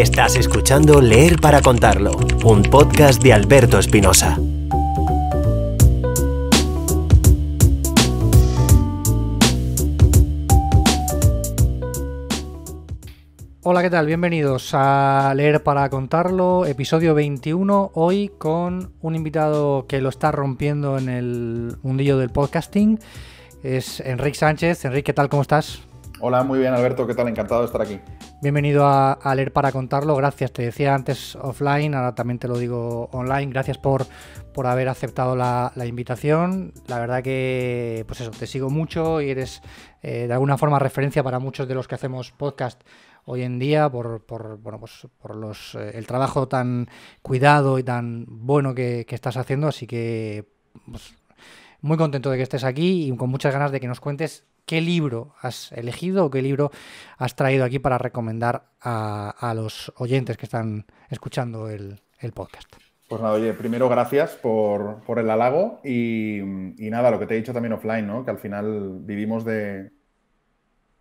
Estás escuchando Leer para Contarlo, un podcast de Alberto Espinosa. Hola, ¿qué tal? Bienvenidos a Leer para Contarlo, episodio 21, hoy con un invitado que lo está rompiendo en el mundillo del podcasting. Es Enrique Sánchez. Enrique, ¿qué tal? ¿Cómo estás? Hola, muy bien Alberto, ¿qué tal? Encantado de estar aquí. Bienvenido a, Leer para Contarlo, gracias. Te decía antes offline, ahora también te lo digo online. Gracias por, por haber aceptado la, invitación. La verdad que, pues eso, te sigo mucho y eres eh, de alguna forma referencia para muchos de los que hacemos podcast hoy en día por, bueno, pues por los, eh, el trabajo tan cuidado y tan bueno que, estás haciendo. Así que, pues, muy contento de que estés aquí y con muchas ganas de que nos cuentes ¿Qué libro has elegido o qué libro has traído aquí para recomendar a, los oyentes que están escuchando el, podcast? Pues nada, oye, primero gracias por, el halago y, nada, lo que te he dicho también offline, ¿no? Que al final vivimos de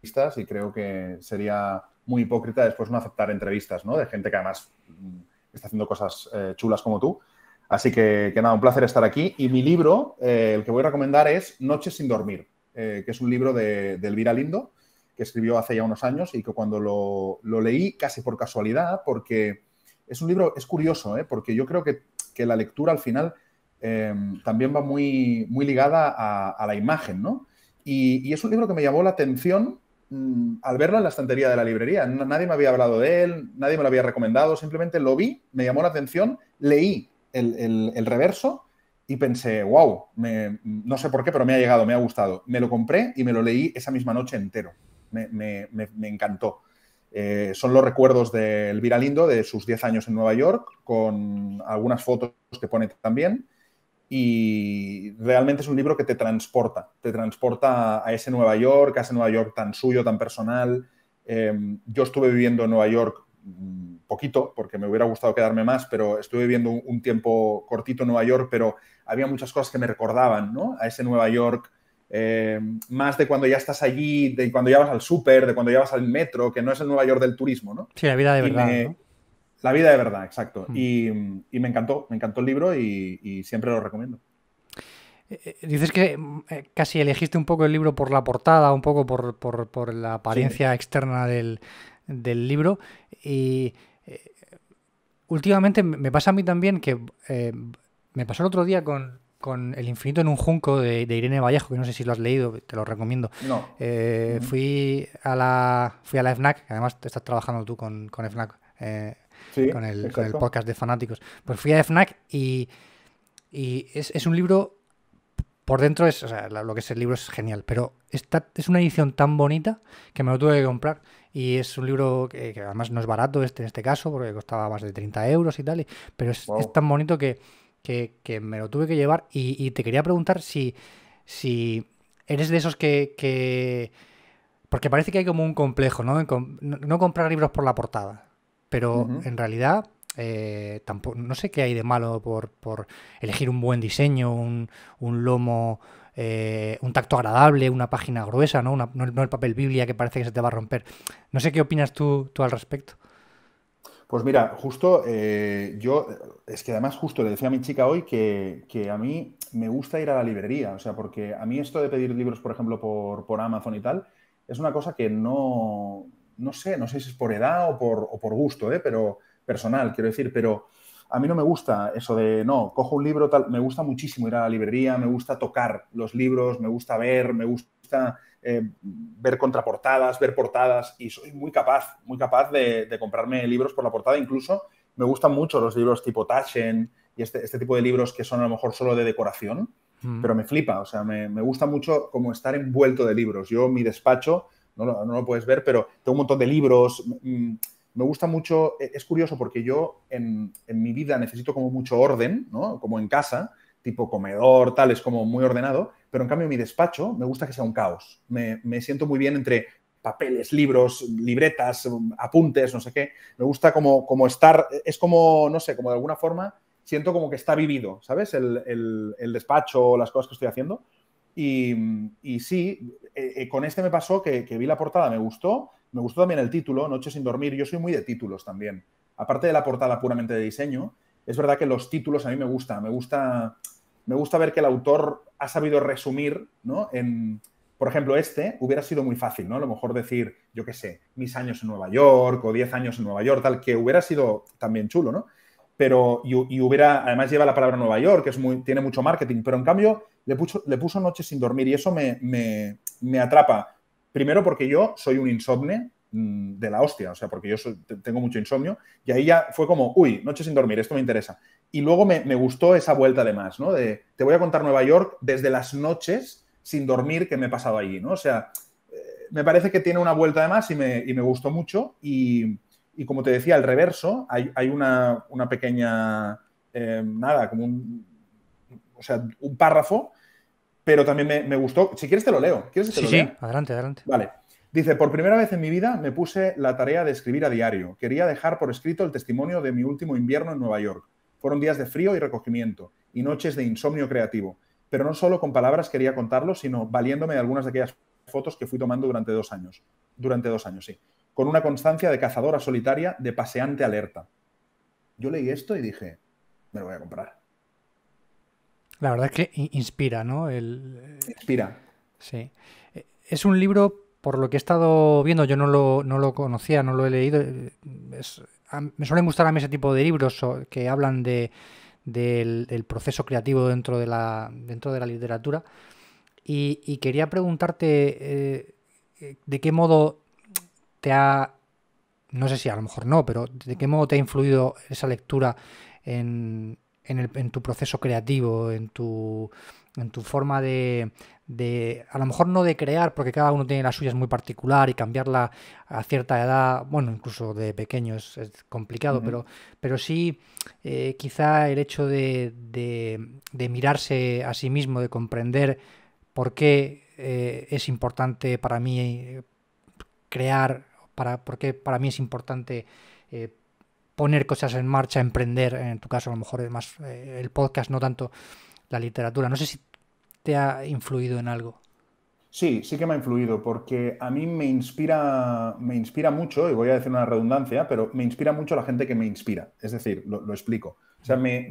entrevistas y creo que sería muy hipócrita después no aceptar entrevistas, ¿no? De gente que además mm, está haciendo cosas eh, chulas como tú. Así que, nada, un placer estar aquí. Y mi libro, eh, el que voy a recomendar es Noches sin dormir. Eh, que es un libro de, Elvira Lindo, que escribió hace ya unos años y que cuando lo, leí casi por casualidad, porque es un libro, es curioso, ¿eh? porque yo creo que, la lectura al final eh, también va muy, muy ligada a, la imagen, ¿no? Y, es un libro que me llamó la atención mm, al verlo en la estantería de la librería. nadie me había hablado de él, nadie me lo había recomendado, simplemente lo vi, me llamó la atención, leí el, el, el reverso y pensé, wow, no sé por qué, pero me ha llegado, me ha gustado. Me lo compré y me lo leí esa misma noche entero. Me, encantó. Eh, son los recuerdos de Elvira Lindo de sus 10 años en Nueva York, con algunas fotos que pone también. Y realmente es un libro que te transporta, te transporta a ese Nueva York, a ese Nueva York tan suyo, tan personal. Eh, yo estuve viviendo en Nueva York mm, poquito, porque me hubiera gustado quedarme más, pero estuve viviendo un, tiempo cortito en Nueva York, pero había muchas cosas que me recordaban, ¿no? A ese Nueva York, eh, más de cuando ya estás allí, de cuando ya vas al súper, de cuando ya vas al metro, que no es el Nueva York del turismo, ¿no? Sí, la vida de verdad. La vida de verdad, exacto. Mm. Y, me encantó, me encantó el libro y, siempre lo recomiendo. Eh, eh, dices que mm, casi elegiste un poco el libro por la portada, un poco por, por, la apariencia externa del, del libro. Y últimamente me pasa a mí también que eh, me pasó el otro día con, con El infinito en un junco de, Irene Vallejo, que no sé si lo has leído, te lo recomiendo. Eh, mm. fui, a la, fui a la FNAC, además te estás trabajando tú con, con FNAC, eh, con, el, el, podcast de fanáticos. Pues fui a FNAC y, y es, un libro, por dentro es, lo que es el libro es genial, pero esta, es una edición tan bonita que me lo tuve que comprar y es un libro que, además no es barato este, en este caso, porque costaba más de 30 euros y tal, pero es, tan bonito que, me lo tuve que llevar y, te quería preguntar si, si eres de esos que, que... Porque parece que hay como un complejo, ¿no? no, comprar libros por la portada, pero en realidad eh, tampoco, no sé qué hay de malo por, elegir un buen diseño, un, un lomo, eh, un tacto agradable, una página gruesa, ¿no? el papel biblia que parece que se te va a romper. No sé qué opinas tú, tú al respecto. Pues mira, justo eh, yo, es que además justo le decía a mi chica hoy que, a mí me gusta ir a la librería, o sea, porque a mí esto de pedir libros, por ejemplo, por, Amazon y tal, es una cosa que no, no sé, no sé si es por edad o por, gusto, pero personal, quiero decir, pero a mí no me gusta eso de, no, cojo un libro tal, me gusta muchísimo ir a la librería, me gusta tocar los libros, me gusta ver, me gusta eh, ver contraportadas, ver portadas y soy muy capaz, muy capaz de, comprarme libros por la portada, incluso me gustan mucho los libros tipo Taschen y este, este tipo de libros que son a lo mejor solo de decoración, mm. pero me flipa, o sea, me, gusta mucho como estar envuelto de libros. Yo, mi despacho, no, no lo puedes ver, pero tengo un montón de libros. Mm, me gusta mucho, e, es curioso porque yo en, en, mi vida necesito como mucho orden, ¿no? Como en casa, tipo comedor, tal, es como muy ordenado, pero en cambio mi despacho me gusta que sea un caos. Me, me siento muy bien entre papeles, libros, libretas, apuntes, no sé qué. Me gusta como, como estar, es como, no sé, como de alguna forma siento como que está vivido, ¿sabes? El, el, despacho, las cosas que estoy haciendo. Y, y sí, e, e, con este me pasó que, que vi la portada, me gustó, me gustó también el título, Noche sin dormir. Yo soy muy de títulos también. Aparte de la portada puramente de diseño, es verdad que los títulos a mí me gustan. Me gusta, me gusta ver que el autor ha sabido resumir, ¿no? por ejemplo, este hubiera sido muy fácil, ¿no? A lo mejor decir, yo qué sé, mis años en Nueva York o 10 años en Nueva York, tal, que hubiera sido también chulo, ¿no? Pero, y, hubiera, además lleva la palabra Nueva York, que es muy, tiene mucho marketing, pero en cambio le puso, le puso sin dormir y eso me, me, me atrapa. Primero porque yo soy un insomne mm, de la hostia, o sea, porque yo tengo mucho insomnio y ahí ya fue como, uy, noche sin dormir, esto me interesa. Y luego me, gustó esa vuelta de más, ¿no? De, te voy a contar Nueva York desde las noches sin dormir que me he pasado allí, ¿no? O sea, eh, me parece que tiene una vuelta de más y me, y gustó mucho. Y, como te decía, al reverso hay, una, pequeña, eh, nada, como un, o sea, un párrafo pero también me, gustó. Si quieres te lo leo. que sí, sí, adelante, adelante. Vale. Dice, por primera vez en mi vida me puse la tarea de escribir a diario. Quería dejar por escrito el testimonio de mi último invierno en Nueva York. Fueron días de frío y recogimiento y noches de insomnio creativo. Pero no solo con palabras quería contarlo, sino valiéndome de algunas de aquellas fotos que fui tomando durante dos años. Durante dos años, sí. Con una constancia de cazadora solitaria, de paseante alerta. Yo leí esto y dije, me lo voy a comprar. La verdad es que inspira, ¿no? Eh, inspira. Sí. Eh, es un libro, por lo que he estado viendo, yo no lo, no lo conocía, no lo he leído. Eh, me suelen gustar a mí ese tipo de libros que hablan de, del, proceso creativo dentro de la, dentro de la literatura. Y, quería preguntarte de qué modo te ha, no sé si a lo mejor no, pero de qué modo te ha influido esa lectura en, en, tu proceso creativo, en tu, en tu forma de, a lo mejor no de crear, porque cada uno tiene la suya es muy particular y cambiarla a cierta edad, bueno, incluso de pequeño es, complicado, pero, pero sí eh, quizá el hecho de, de, mirarse a sí mismo, de comprender por qué eh, es importante para mí eh, crear, para, por qué para mí es importante poner cosas en marcha, emprender, en tu caso a lo mejor es más eh, el podcast, no tanto la literatura. No sé si te ha influido en algo. Sí, sí que me ha influido, porque a mí me inspira, me inspira mucho, y voy a decir una redundancia, pero me inspira mucho la gente que me inspira. Es decir, lo, explico. O sea, me,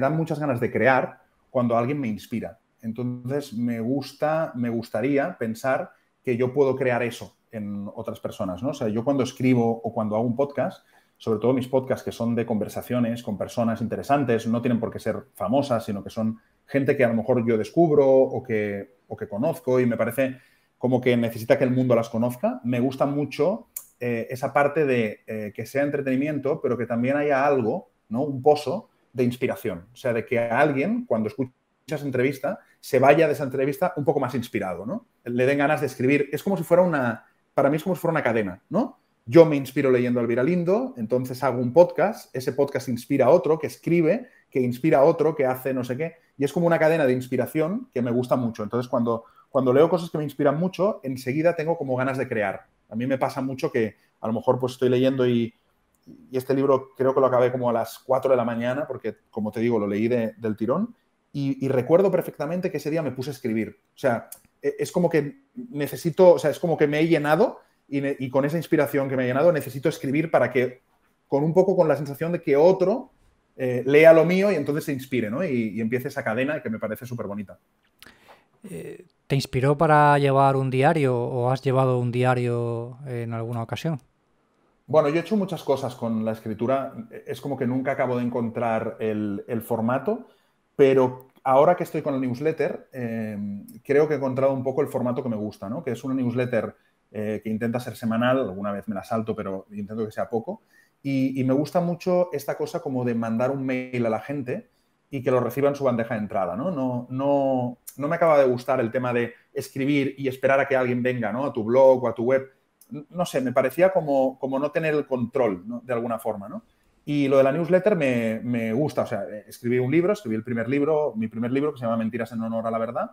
dan muchas ganas de crear cuando alguien me inspira. Entonces, me gusta, me gustaría pensar que yo puedo crear eso en otras personas, O sea, yo cuando escribo o cuando hago un podcast, sobre todo mis podcasts que son de conversaciones con personas interesantes, no tienen por qué ser famosas, sino que son gente que a lo mejor yo descubro o que, que conozco y me parece como que necesita que el mundo las conozca. Me gusta mucho eh, esa parte de eh, que sea entretenimiento, pero que también haya algo, ¿no? Un pozo de inspiración. O sea, de que alguien, cuando escucha esa entrevista, se vaya de esa entrevista un poco más inspirado, ¿no? Le den ganas de escribir. Es como si fuera una, para mí es como si fuera una cadena, ¿no? Yo me inspiro leyendo al viralindo Lindo, entonces hago un podcast, ese podcast inspira a otro que escribe, que inspira a otro que hace no sé qué, y es como una cadena de inspiración que me gusta mucho. Entonces cuando, cuando leo cosas que me inspiran mucho, enseguida tengo como ganas de crear. A mí me pasa mucho que a lo mejor pues estoy leyendo y, este libro creo que lo acabé como a las 4 de la mañana, porque como te digo, lo leí del tirón, y, y, recuerdo perfectamente que ese día me puse a escribir. O sea, e, es como que necesito, o sea, es como que me he llenado y, con esa inspiración que me ha llenado necesito escribir para que, con un poco con la sensación de que otro eh, lea lo mío y entonces se inspire, ¿no? Y, empiece esa cadena que me parece súper bonita. Eh, ¿Te inspiró para llevar un diario o has llevado un diario en alguna ocasión? Bueno, yo he hecho muchas cosas con la escritura. Es como que nunca acabo de encontrar el, formato, pero ahora que estoy con el newsletter, eh, creo que he encontrado un poco el formato que me gusta, ¿no? Que es una newsletter eh, que intenta ser semanal, alguna vez me la salto, pero intento que sea poco. Y, me gusta mucho esta cosa como de mandar un mail a la gente y que lo reciba en su bandeja de entrada, ¿no? No, no, no me acaba de gustar el tema de escribir y esperar a que alguien venga, ¿no? A tu blog o a tu web. No sé, me parecía como, no tener el control, De alguna forma, Y lo de la newsletter me, me, gusta, o sea, escribí un libro, escribí el primer libro, mi primer libro que se llama Mentiras en honor a la verdad,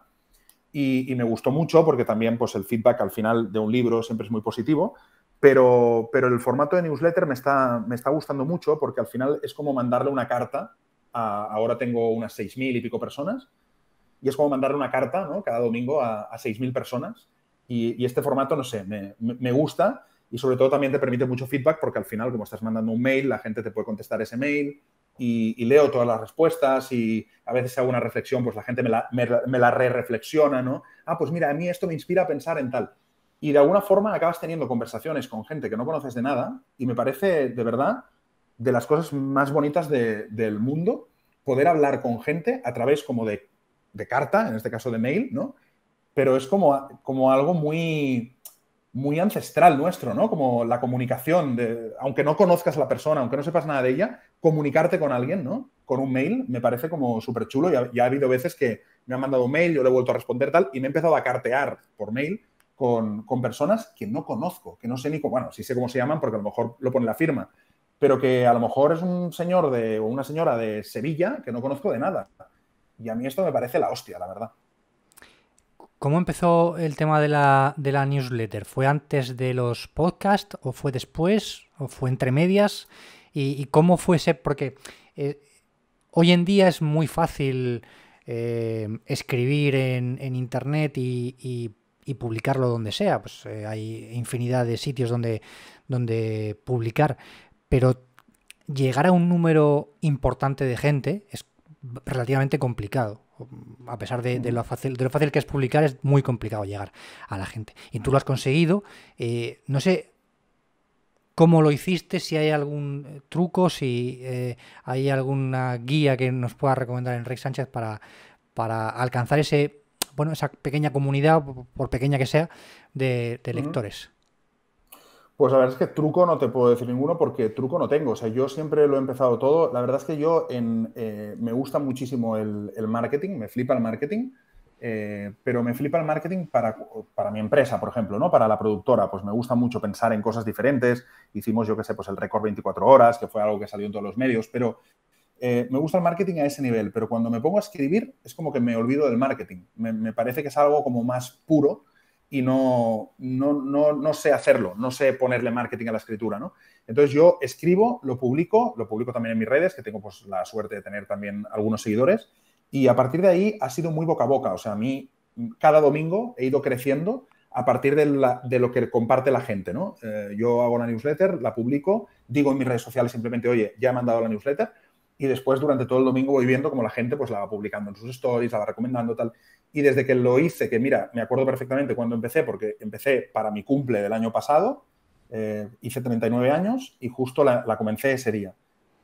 y, me gustó mucho porque también pues, el feedback al final de un libro siempre es muy positivo, pero, pero el formato de newsletter me está, me está gustando mucho porque al final es como mandarle una carta, ahora tengo unas 6.000 y pico personas, y es como mandarle una carta ¿no? cada domingo a, seis 6.000 personas y, este formato, no sé, me gusta y sobre todo también te permite mucho feedback porque al final, como estás mandando un mail, la gente te puede contestar ese mail, y, leo todas las respuestas y a veces hago una reflexión, pues la gente me la, me, la re-reflexiona, ¿no? Ah, pues mira, a mí esto me inspira a pensar en tal. Y de alguna forma acabas teniendo conversaciones con gente que no conoces de nada y me parece, de verdad, de las cosas más bonitas del mundo poder hablar con gente a través como de, carta, en este caso de mail, ¿no? Pero es como, como algo muy, muy ancestral nuestro, ¿no? Como la comunicación, de, aunque no conozcas a la persona, aunque no sepas nada de ella, comunicarte con alguien, ¿no? Con un mail me parece como súper chulo. Ya, ha habido veces que me han mandado un mail, yo le he vuelto a responder tal, y me he empezado a cartear por mail con, personas que no conozco, que no sé ni cómo, bueno, sí sé cómo se llaman porque a lo mejor lo pone la firma, pero que a lo mejor es un señor de, o una señora de Sevilla que no conozco de nada. Y a mí esto me parece la hostia, la verdad. ¿Cómo empezó el tema de la, newsletter? ¿Fue antes de los podcasts o fue después o fue entre medias? ¿Y, cómo fue ese? Porque eh, hoy en día es muy fácil eh, escribir en, en Internet y, publicarlo donde sea. Pues eh, hay infinidad de sitios donde, donde publicar. Pero llegar a un número importante de gente es relativamente complicado a pesar de, lo fácil, de lo fácil que es publicar, es muy complicado llegar a la gente. Y tú lo has conseguido. Eh, no sé cómo lo hiciste, si hay algún eh, truco, si eh, hay alguna guía que nos pueda recomendar Enrique Sánchez para, alcanzar ese bueno esa pequeña comunidad, por pequeña que sea, de lectores. Pues la verdad es que truco no te puedo decir ninguno porque truco no tengo. O sea, yo siempre lo he empezado todo. La verdad es que yo en, eh, me gusta muchísimo el, marketing, me flipa el marketing, eh, pero me flipa el marketing para, mi empresa, por ejemplo, ¿no? Para la productora. Pues me gusta mucho pensar en cosas diferentes. Hicimos, yo qué sé, pues el récord 24 horas, que fue algo que salió en todos los medios, pero eh, me gusta el marketing a ese nivel. Pero cuando me pongo a escribir, es como que me olvido del marketing. me parece que es algo como más puro y no, no, no, sé hacerlo, no sé ponerle marketing a la escritura, ¿no? Entonces yo escribo, lo publico, lo publico también en mis redes, que tengo pues la suerte de tener también algunos seguidores, y a partir de ahí ha sido muy boca a boca, o sea, a mí cada domingo he ido creciendo a partir de, lo que comparte la gente, ¿no? Eh, yo hago la newsletter, la publico, digo en mis redes sociales simplemente, oye, ya he mandado la newsletter, y después durante todo el domingo voy viendo cómo la gente pues la va publicando en sus stories, la va recomendando tal. Y desde que lo hice, que mira, me acuerdo perfectamente cuando empecé, porque empecé para mi cumple del año pasado, eh, hice 39 años y justo la, comencé ese día.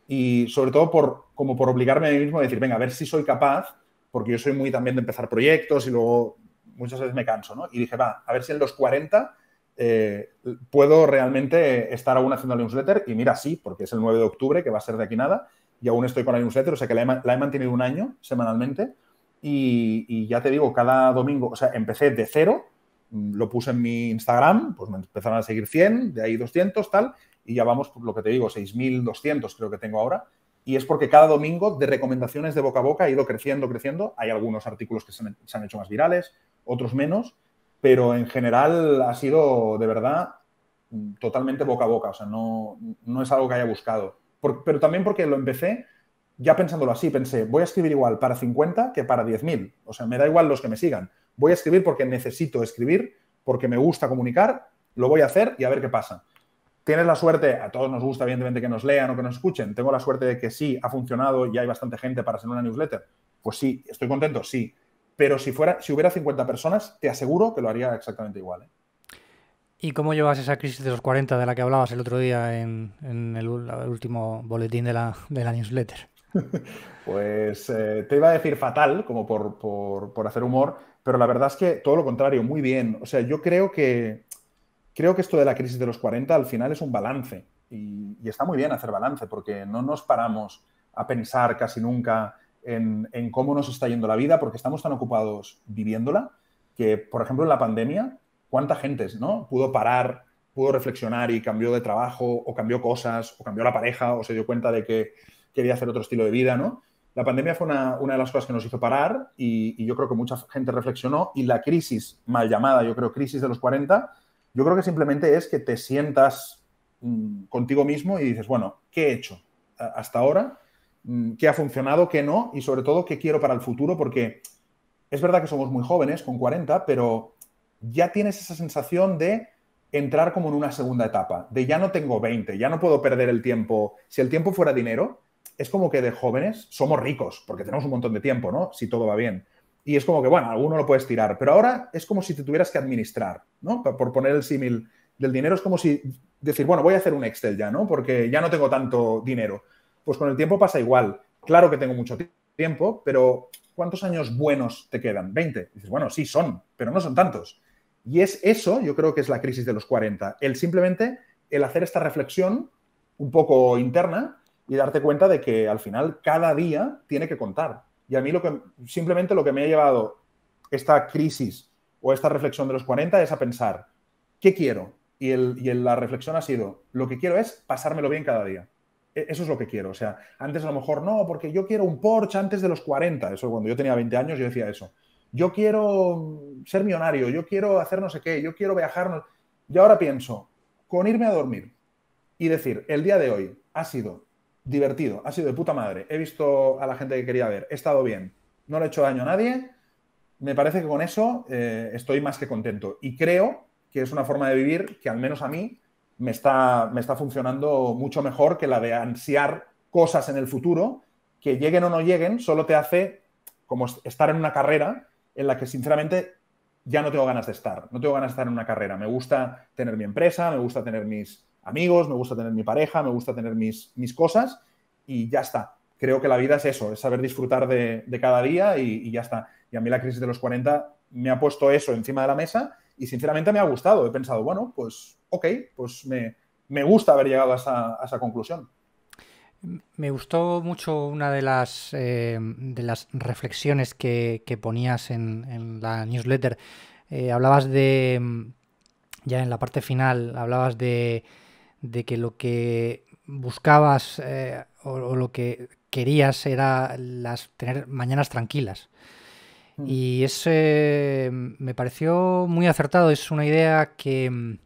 Y sobre todo por, como por obligarme a mí mismo a decir, venga, a ver si soy capaz, porque yo soy muy también de empezar proyectos y luego muchas veces me canso, ¿no? Y dije, va, a ver si en los 40 eh, puedo realmente estar aún haciendo el newsletter. Y mira, sí, porque es el 9 de octubre, que va a ser de aquí nada, y aún estoy con la newsletter, o sea que la la he mantenido un año semanalmente. Y, ya te digo, cada domingo, o sea, empecé de cero, mm, lo puse en mi Instagram, pues me empezaron a seguir 100, de ahí 200, tal, y ya vamos, por pues, lo que te digo, 6.200 creo que tengo ahora. Y es porque cada domingo de recomendaciones de boca a boca ha ido creciendo, creciendo. Hay algunos artículos que se han, hecho más virales, otros menos, pero en general ha sido de verdad mm, totalmente boca a boca, o sea, no, no es algo que haya buscado. pero también porque lo empecé ya pensándolo así, pensé, voy a escribir igual para 50 que para 10.000. O sea, me da igual los que me sigan. Voy a escribir porque necesito escribir, porque me gusta comunicar, lo voy a hacer y a ver qué pasa. Tienes la suerte, a todos nos gusta evidentemente que nos lean o que nos escuchen. Tengo la suerte de que sí, ha funcionado y hay bastante gente para hacer una newsletter. Pues sí, estoy contento, sí. Pero si, fuera, si hubiera 50 personas, te aseguro que lo haría exactamente igual. ¿eh? ¿Y cómo llevas esa crisis de los 40 de la que hablabas el otro día en, el, último boletín de la newsletter? Pues eh, te iba a decir fatal, como por, hacer humor, pero la verdad es que todo lo contrario, muy bien. O sea, yo creo que, creo que esto de la crisis de los 40 al final es un balance y, está muy bien hacer balance porque no nos paramos a pensar casi nunca en, cómo nos está yendo la vida porque estamos tan ocupados viviéndola que, por ejemplo, en la pandemia, ¿cuánta gente ¿no? pudo parar? pudo reflexionar y cambió de trabajo o cambió cosas o cambió la pareja o se dio cuenta de que quería hacer otro estilo de vida, ¿no? La pandemia fue una, de las cosas que nos hizo parar y, yo creo que mucha gente reflexionó y la crisis, mal llamada, yo creo crisis de los 40, yo creo que simplemente es que te sientas mm, contigo mismo y dices, bueno, ¿qué he hecho hasta ahora? Mm, ¿Qué ha funcionado? ¿Qué no? Y sobre todo, ¿qué quiero para el futuro? Porque es verdad que somos muy jóvenes, con 40, pero ya tienes esa sensación de entrar como en una segunda etapa, de ya no tengo 20, ya no puedo perder el tiempo. Si el tiempo fuera dinero, es como que de jóvenes somos ricos, porque tenemos un montón de tiempo, ¿no? Si todo va bien. Y es como que, bueno, alguno lo puedes tirar, pero ahora es como si te tuvieras que administrar, ¿no? Por poner el símil del dinero, es como si decir, bueno, voy a hacer un Excel ya, ¿no? Porque ya no tengo tanto dinero. Pues con el tiempo pasa igual. Claro que tengo mucho tiempo, pero ¿cuántos años buenos te quedan? ¿20? dices, bueno, sí son, pero no son tantos. Y es eso, yo creo que es la crisis de los 40, el simplemente el hacer esta reflexión un poco interna y darte cuenta de que al final cada día tiene que contar. Y a mí lo que, simplemente lo que me ha llevado esta crisis o esta reflexión de los 40 es a pensar, ¿qué quiero? Y, el, la reflexión ha sido, lo que quiero es pasármelo bien cada día. E, eso es lo que quiero. O sea, antes a lo mejor no, porque yo quiero un Porsche antes de los 40. Eso cuando yo tenía 20 años yo decía eso. Yo quiero ser millonario, yo quiero hacer no sé qué, yo quiero viajar. Y ahora pienso, con irme a dormir y decir, el día de hoy ha sido divertido, ha sido de puta madre. He visto a la gente que quería ver, he estado bien, no le he hecho daño a nadie. Me parece que con eso eh, estoy más que contento y creo que es una forma de vivir que al menos a mí me está, me está funcionando mucho mejor que la de ansiar cosas en el futuro que lleguen o no lleguen, solo te hace como estar en una carrera en la que sinceramente ya no tengo ganas de estar, no tengo ganas de estar en una carrera. Me gusta tener mi empresa, me gusta tener mis, amigos, me gusta tener mi pareja, me gusta tener mis, mis cosas y ya está. Creo que la vida es eso, es saber disfrutar de, cada día y, ya está. Y a mí la crisis de los 40 me ha puesto eso encima de la mesa y sinceramente me ha gustado. He pensado, bueno, pues ok, pues me, gusta haber llegado a esa, conclusión. Me gustó mucho una de las, eh, de las reflexiones que, ponías en, la newsletter. Eh, hablabas de, ya en la parte final, hablabas de de que lo que buscabas eh, o, lo que querías era las, tener mañanas tranquilas. Mm. Y ese mm, me pareció muy acertado, es una idea que, mm,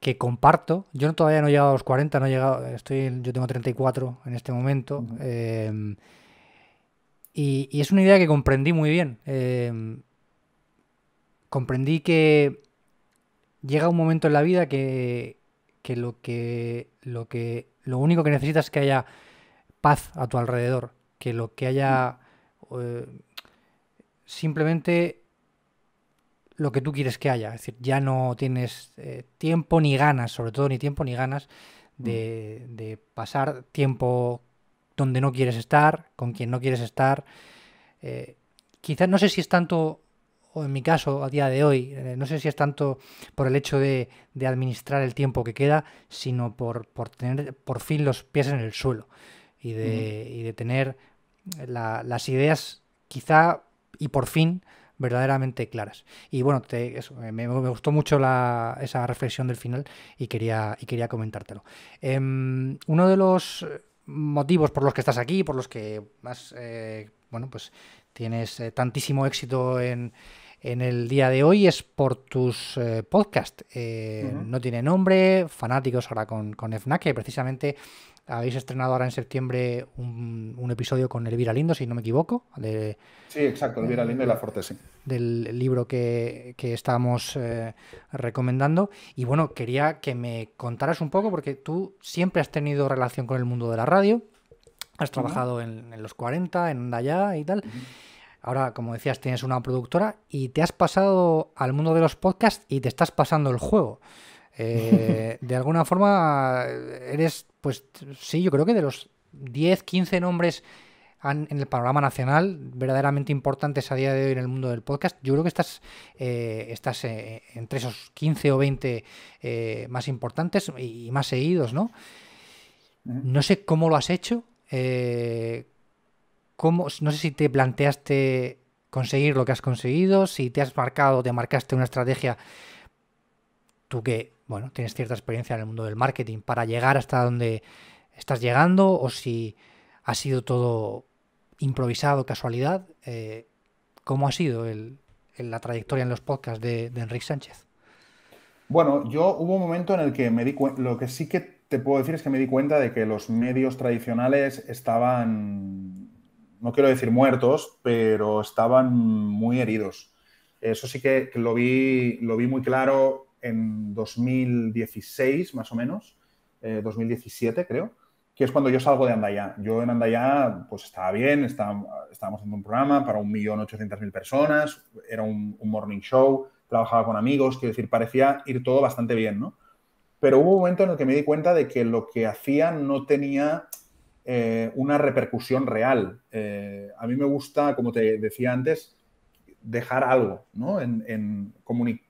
que comparto. Yo todavía no he llegado a los 40, no he llegado, estoy, yo tengo 34 en este momento. Em, y, es una idea que comprendí muy bien. Em, comprendí que llega un momento en la vida que, que lo que lo que lo único que necesitas es que haya paz a tu alrededor, que lo que haya mm. eh, simplemente lo que tú quieres que haya, es decir, ya no tienes eh, tiempo ni ganas, sobre todo ni tiempo ni ganas de, mm. de, pasar tiempo donde no quieres estar, con quien no quieres estar. Eh, quizás no sé si es tanto o en mi caso a día de hoy, eh, no sé si es tanto por el hecho de, administrar el tiempo que queda, sino por, por, tener por fin los pies en el suelo y de, y de tener las ideas quizá y por fin verdaderamente claras. Y bueno, eh, me, gustó mucho la, esa reflexión del final y quería, y quería comentártelo. Em, uno de los motivos por los que estás aquí, por los que más, eh, bueno, pues tienes tantísimo éxito en, en el día de hoy es por tus eh, podcast. podcasts. Eh, no tiene nombre, fanáticos ahora con, con FNAC, que precisamente habéis estrenado ahora en septiembre un, episodio con Elvira Lindo, si no me equivoco. De, sí, exacto, Elvira Lindo y La Forte, Del libro que, que estamos eh, recomendando. Y bueno, quería que me contaras un poco, porque tú siempre has tenido relación con el mundo de la radio, has trabajado en, los 40, en Onda Ya! y tal. Ahora, como decías, tienes una productora y te has pasado al mundo de los podcasts y te estás pasando el juego. Eh, de alguna forma, eres, pues sí, yo creo que de los 10, 15 nombres en el panorama nacional verdaderamente importantes a día de hoy en el mundo del podcast. Yo creo que estás, eh, estás eh, entre esos 15 o 20 más importantes y, más seguidos, ¿no? No sé cómo lo has hecho, no sé si te planteaste conseguir lo que has conseguido, si te has marcado, te marcaste una estrategia, tú que, bueno, tienes cierta experiencia en el mundo del marketing para llegar hasta donde estás llegando o si ha sido todo improvisado, casualidad, eh, ¿cómo ha sido el, la trayectoria en los podcasts de, de Enrique Sánchez? Bueno, yo hubo un momento en el que me di cuenta, lo que sí que te puedo decir es que me di cuenta de que los medios tradicionales estaban no quiero decir muertos, pero estaban muy heridos. Eso sí que lo vi, lo vi muy claro en 2016, más o menos, 2017 eh, creo, que es cuando yo salgo de Andaya. Yo en Andaya pues estaba bien, estábamos haciendo un programa para 1.800.000 personas, era un, un, morning show, trabajaba con amigos, quiero decir, parecía ir todo bastante bien, ¿no? Pero hubo un momento en el que me di cuenta de que lo que hacía no tenía eh, una repercusión real. Eh, a mí me gusta, como te decía antes, dejar algo, ¿no? En, en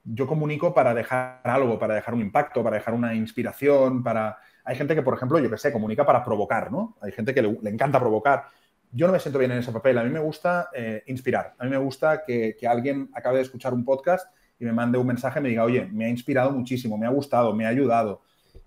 yo comunico para dejar algo, para dejar un impacto, para dejar una inspiración, para... Hay gente que, por ejemplo, yo que sé, comunica para provocar, ¿no? Hay gente que le, encanta provocar. Yo no me siento bien en ese papel. A mí me gusta eh, inspirar. A mí me gusta que, que alguien acabe de escuchar un podcast y me mande un mensaje y me diga, oye, me ha inspirado muchísimo, me ha gustado, me ha ayudado.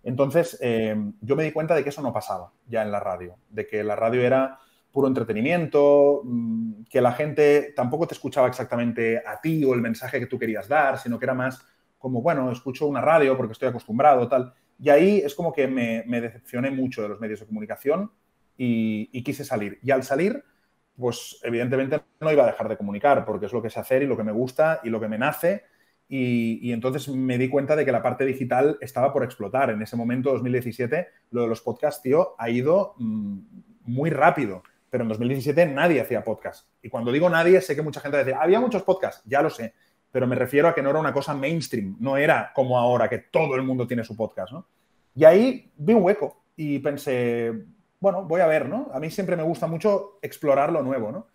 Entonces, em, yo me di cuenta de que eso no pasaba ya en la radio, de que la radio era puro entretenimiento, mm, que la gente tampoco te escuchaba exactamente a ti o el mensaje que tú querías dar, sino que era más como, bueno, escucho una radio porque estoy acostumbrado, tal. Y ahí es como que me, decepcioné mucho de los medios de comunicación y, y, quise salir. Y al salir, pues evidentemente no iba a dejar de comunicar, porque es lo que sé hacer y lo que me gusta y lo que me nace y, entonces me di cuenta de que la parte digital estaba por explotar. En ese momento, 2017, lo de los podcasts, tío, ha ido mm, muy rápido. Pero en 2017 nadie hacía podcast. Y cuando digo nadie, sé que mucha gente dice, había muchos podcasts, ya lo sé. Pero me refiero a que no era una cosa mainstream, no era como ahora, que todo el mundo tiene su podcast, ¿no? Y ahí vi un hueco y pensé, bueno, voy a ver, ¿no? A mí siempre me gusta mucho explorar lo nuevo, ¿no?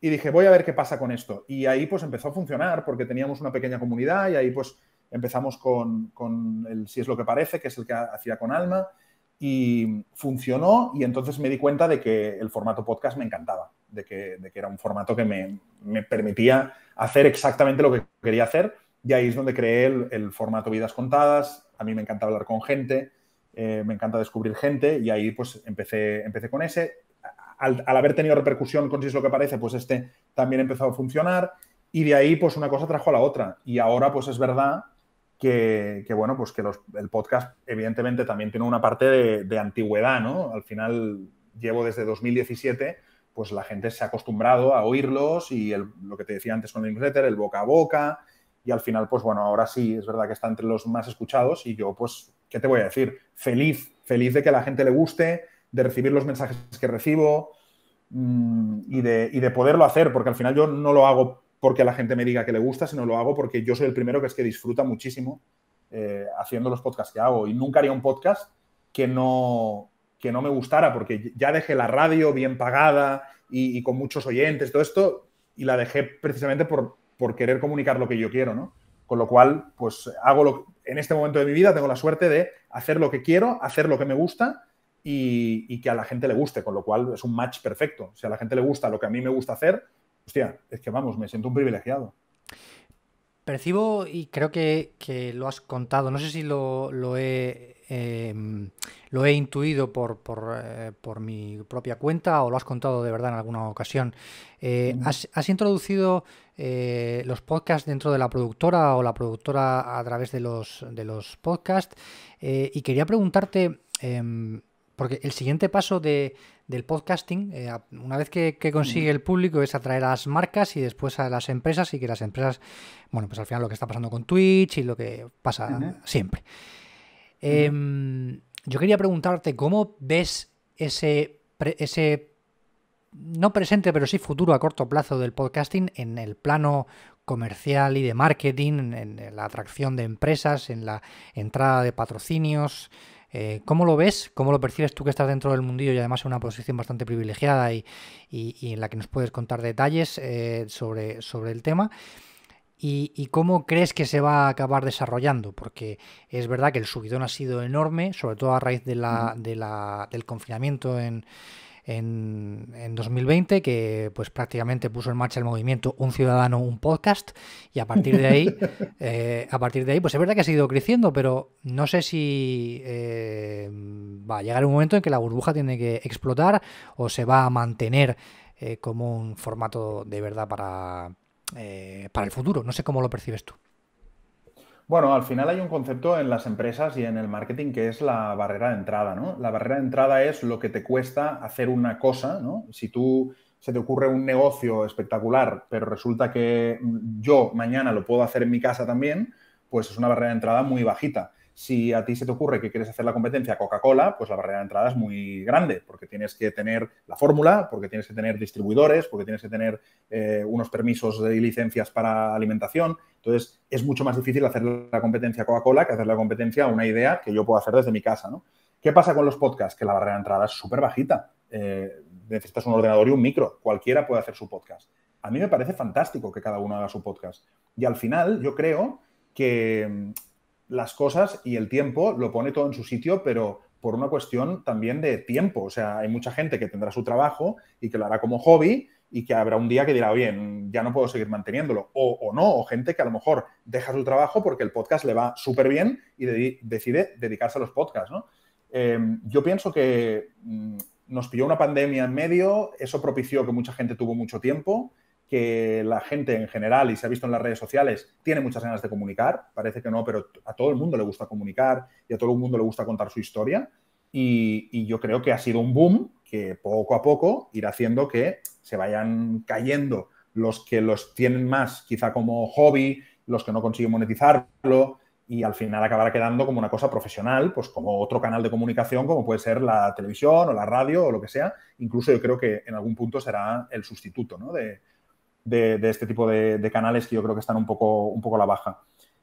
y dije, voy a ver qué pasa con esto. Y ahí pues empezó a funcionar porque teníamos una pequeña comunidad y ahí pues empezamos con, el Si es lo que parece, que es el que hacía con Alma, y funcionó y entonces me di cuenta de que el formato podcast me encantaba, de que, que era un formato que me, permitía hacer exactamente lo que quería hacer y ahí es donde creé el, formato Vidas Contadas, a mí me encanta hablar con gente, eh, me encanta descubrir gente y ahí pues empecé, empecé con ese al, haber tenido repercusión con si lo que parece, pues este también empezó a funcionar. Y de ahí, pues una cosa trajo a la otra. Y ahora, pues es verdad que, bueno, pues que el podcast, evidentemente, también tiene una parte de, antigüedad, ¿no? Al final, llevo desde 2017, pues la gente se ha acostumbrado a oírlos y lo que te decía antes con el newsletter, el boca a boca. Y al final, pues bueno, ahora sí, es verdad que está entre los más escuchados. Y yo, pues, ¿qué te voy a decir? Feliz, feliz de que a la gente le guste, de recibir los mensajes que recibo mm, y, de, poderlo hacer, porque al final yo no lo hago porque la gente me diga que le gusta, sino lo hago porque yo soy el primero que es que disfruta muchísimo eh, haciendo los podcasts que hago. Y nunca haría un podcast que no, que no me gustara, porque ya dejé la radio bien pagada y, con muchos oyentes, todo esto, y la dejé precisamente por, por querer comunicar lo que yo quiero, ¿no? Con lo cual, pues hago lo en este momento de mi vida tengo la suerte de hacer lo que quiero, hacer lo que me gusta y, que a la gente le guste, con lo cual es un match perfecto. Si a la gente le gusta lo que a mí me gusta hacer, hostia, es que vamos, me siento un privilegiado. Percibo, y creo que, lo has contado, no sé si lo, lo he em, lo he intuido por, eh, por, mi propia cuenta o lo has contado de verdad en alguna ocasión. Eh, has, introducido eh, los podcasts dentro de la productora o la productora a través de los, de los podcasts y quería preguntarte... Em, porque el siguiente paso del podcasting, eh, una vez que, consigue el público, es atraer a las marcas y después a las empresas y que las empresas, bueno, pues al final lo que está pasando con Twitch y lo que pasa siempre. Em, yo quería preguntarte, ¿cómo ves ese, ese, no presente, pero sí futuro a corto plazo del podcasting en el plano comercial y de marketing, en la atracción de empresas, en la entrada de patrocinios? Eh, ¿Cómo lo ves? ¿Cómo lo percibes tú que estás dentro del mundillo y además en una posición bastante privilegiada y, en la que nos puedes contar detalles eh, sobre, sobre el tema? Y, cómo crees que se va a acabar desarrollando, porque es verdad que el subidón ha sido enorme, sobre todo a raíz del confinamiento en, en, 2020 que pues prácticamente puso en marcha el movimiento Un Ciudadano, un podcast y a partir de ahí, eh, a partir de ahí pues es verdad que ha seguido creciendo, pero no sé si eh, va a llegar un momento en que la burbuja tiene que explotar o se va a mantener eh, como un formato de verdad para, para el futuro. No sé cómo lo percibes tú. Bueno, al final hay un concepto en las empresas y en el marketing que es la barrera de entrada, ¿no? La barrera de entrada es lo que te cuesta hacer una cosa, ¿no? Si tú se te ocurre un negocio espectacular, pero resulta que yo mañana lo puedo hacer en mi casa también, pues es una barrera de entrada muy bajita. Si a ti se te ocurre que quieres hacer la competencia Coca-Cola, pues la barrera de entrada es muy grande, porque tienes que tener la fórmula, porque tienes que tener distribuidores, porque tienes que tener eh, unos permisos y licencias para alimentación. Entonces, es mucho más difícil hacer la competencia Coca-Cola que hacer la competencia a una idea que yo puedo hacer desde mi casa. ¿Qué pasa con los podcasts? Que la barrera de entrada es súper bajita. Eh, necesitas un ordenador y un micro. Cualquiera puede hacer su podcast. A mí me parece fantástico que cada uno haga su podcast. Y al final, yo creo que las cosas y el tiempo lo pone todo en su sitio, pero por una cuestión también de tiempo. O sea, hay mucha gente que tendrá su trabajo y que lo hará como hobby y que habrá un día que dirá, oye, ya no puedo seguir manteniéndolo. O, no, o gente que a lo mejor deja su trabajo porque el podcast le va súper bien y decide dedicarse a los podcasts, em, yo pienso que mm, nos pilló una pandemia en medio, eso propició que mucha gente tuvo mucho tiempo que la gente en general, y se ha visto en las redes sociales, tiene muchas ganas de comunicar. Parece que no, pero a todo el mundo le gusta comunicar y a todo el mundo le gusta contar su historia. Y, yo creo que ha sido un boom que poco a poco irá haciendo que se vayan cayendo los que los tienen más, quizá como hobby, los que no consiguen monetizarlo, y al final acabará quedando como una cosa profesional, pues como otro canal de comunicación, como puede ser la televisión o la radio o lo que sea. Incluso yo creo que en algún punto será el sustituto de, de, este tipo de, canales que yo creo que están un poco, un poco a la baja.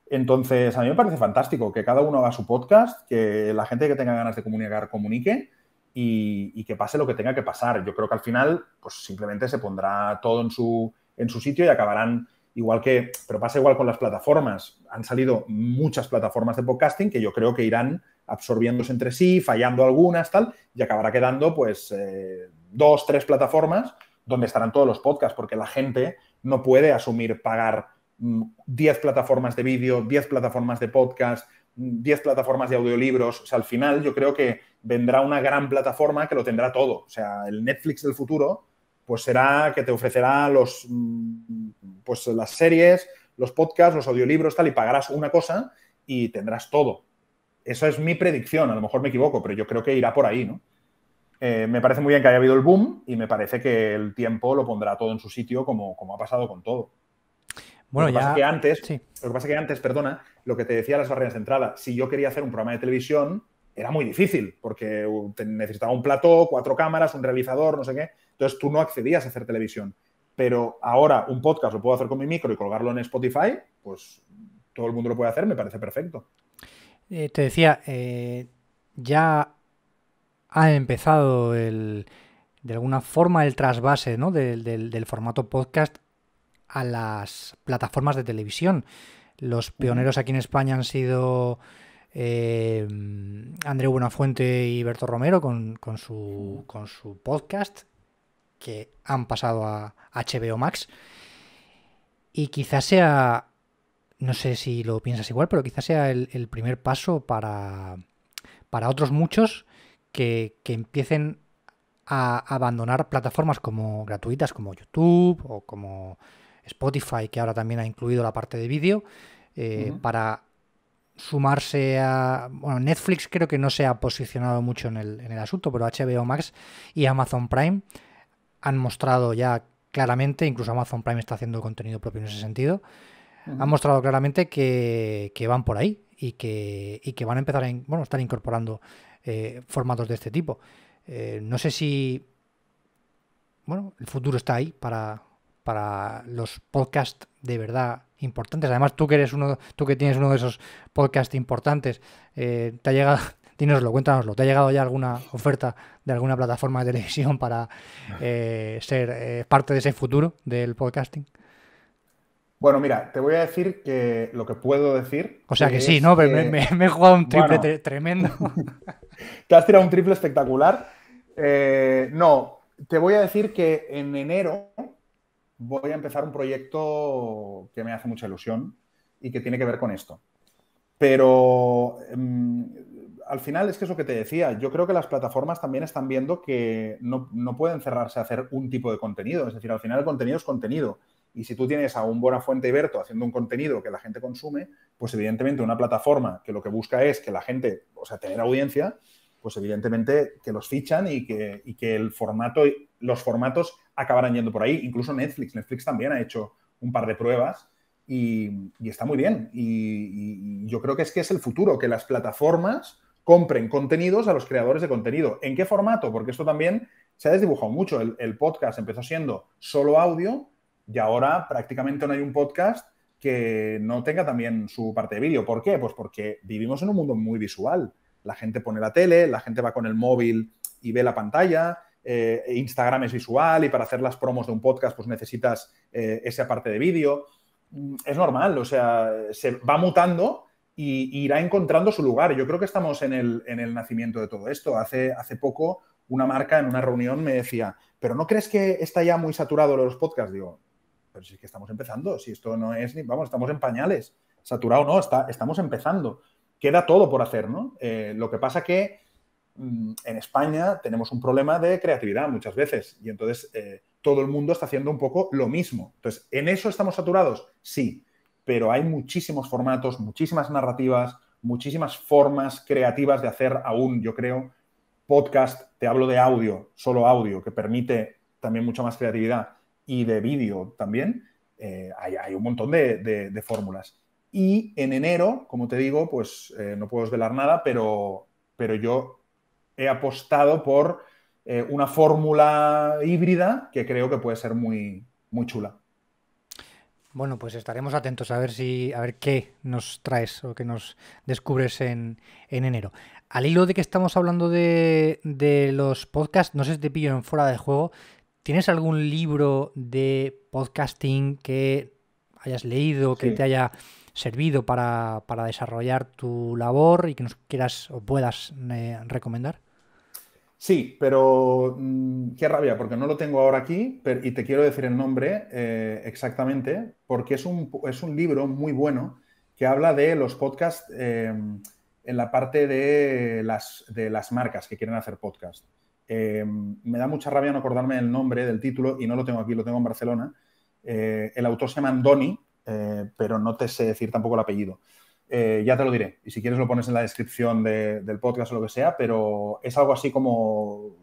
Entonces, a mí me parece fantástico que cada uno haga su podcast, que la gente que tenga ganas de comunicar comunique y, que pase lo que tenga que pasar. Yo creo que al final, pues simplemente se pondrá todo en su, sitio y acabarán igual que, pero pasa igual con las plataformas. Han salido muchas plataformas de podcasting que yo creo que irán absorbiéndose entre sí, fallando algunas, tal, y acabará quedando pues eh, dos, tres plataformas donde estarán todos los podcasts, porque la gente no puede asumir pagar 10 mm, plataformas de vídeo, 10 plataformas de podcast, 10 mm, plataformas de audiolibros. O sea, al final yo creo que vendrá una gran plataforma que lo tendrá todo. O sea, el Netflix del futuro, pues será que te ofrecerá los, mm, pues las series, los podcasts, los audiolibros, tal, y pagarás una cosa y tendrás todo. Esa es mi predicción, a lo mejor me equivoco, pero yo creo que irá por ahí, ¿no? Eh, me parece muy bien que haya habido el boom y me parece que el tiempo lo pondrá todo en su sitio como, como ha pasado con todo. Bueno, lo que ya... que antes, Lo que pasa es que antes, perdona, lo que te decía las barreras de entrada, si yo quería hacer un programa de televisión, era muy difícil, porque uh, necesitaba un plató, cuatro cámaras, un realizador, no sé qué. Entonces tú no accedías a hacer televisión. Pero ahora un podcast lo puedo hacer con mi micro y colgarlo en Spotify, pues todo el mundo lo puede hacer, me parece perfecto. Eh, te decía, eh, ya ha empezado de alguna forma el trasvase del, formato podcast a las plataformas de televisión. Los pioneros aquí en España han sido eh, André Buenafuente y Berto Romero con, su, podcast que han pasado a HBO Max. Y quizás sea, no sé si lo piensas igual, pero quizás sea el, el primer paso para, para otros muchos que, empiecen a abandonar plataformas como gratuitas como YouTube o como Spotify, que ahora también ha incluido la parte de vídeo, eh, para sumarse a... Bueno, Netflix creo que no se ha posicionado mucho en el, asunto, pero HBO Max y Amazon Prime han mostrado ya claramente, incluso Amazon Prime está haciendo contenido propio en ese sentido, han mostrado claramente que, van por ahí y que, y que van a empezar a, bueno, estar incorporando eh, formatos de este tipo. Eh, no sé si, bueno, el futuro está ahí para, para los podcasts de verdad importantes. Además, tú que eres uno, tú que tienes uno de esos podcasts importantes, eh, te ha llegado, dínoslo, cuéntanoslo, ¿te ha llegado ya alguna oferta de alguna plataforma de televisión para ser parte de ese futuro del podcasting? Bueno, mira, te voy a decir que lo que puedo decir. O sea que sí, ¿no? Me, he jugado un triple tremendo. te has tirado un triple espectacular. Eh, no, te voy a decir que en enero voy a empezar un proyecto que me hace mucha ilusión y que tiene que ver con esto. Pero em, al final es que eso que te decía, yo creo que las plataformas también están viendo que no, pueden cerrarse a hacer un tipo de contenido, es decir, al final el contenido es contenido y si tú tienes a un Fuente y Berto haciendo un contenido que la gente consume, pues evidentemente una plataforma que lo que busca es que la gente, o sea, tener audiencia, pues evidentemente que los fichan y que, que el formato, los formatos acabarán yendo por ahí. Incluso Netflix, Netflix también ha hecho un par de pruebas y, está muy bien. Y, yo creo que es que es el futuro, que las plataformas compren contenidos a los creadores de contenido. ¿En qué formato? Porque esto también se ha desdibujado mucho. el podcast empezó siendo solo audio y ahora prácticamente no hay un podcast que no tenga también su parte de vídeo. ¿Por qué? Pues porque vivimos en un mundo muy visual. La gente pone la tele, la gente va con el móvil y ve la pantalla, eh, Instagram es visual y para hacer las promos de un podcast pues necesitas eh, esa parte de vídeo. Mm, es normal, o sea, se va mutando y, irá encontrando su lugar. Yo creo que estamos en el, en el nacimiento de todo esto. Hace, hace poco una marca en una reunión me decía, pero ¿no crees que está ya muy saturado los podcasts? Digo, pero si es que estamos empezando, si esto no es vamos, estamos en pañales, saturado no, está, estamos empezando. Queda todo por hacer, ¿no? Eh, lo que pasa que mm, en España tenemos un problema de creatividad muchas veces y entonces eh, todo el mundo está haciendo un poco lo mismo. Entonces, ¿en eso estamos saturados? Sí, pero hay muchísimos formatos, muchísimas narrativas, muchísimas formas creativas de hacer aún, yo creo, podcast, te hablo de audio, solo audio, que permite también mucha más creatividad y de vídeo también, eh, hay, un montón de, fórmulas. Y en enero, como te digo, pues eh, no puedo desvelar nada, pero, pero yo he apostado por eh, una fórmula híbrida que creo que puede ser muy, muy chula. Bueno, pues estaremos atentos a ver si a ver qué nos traes o qué nos descubres en, en enero. Al hilo de que estamos hablando de, de los podcasts, no sé si te pillo en fuera de juego, ¿Tienes algún libro de podcasting que hayas leído, que te haya servido para, desarrollar tu labor y que nos quieras o puedas eh, recomendar? Sí, pero mm, qué rabia, porque no lo tengo ahora aquí y te quiero decir el nombre eh, exactamente, porque es un, libro muy bueno que habla de los podcasts eh, en la parte de las, de las marcas que quieren hacer podcast. Eh, me da mucha rabia no acordarme del nombre, del título, y no lo tengo aquí, lo tengo en Barcelona. Eh, el autor se llama Andoni, eh, pero no te sé decir tampoco el apellido. ya te lo diré, y si quieres lo pones en la descripción del podcast o lo que sea, pero es algo así como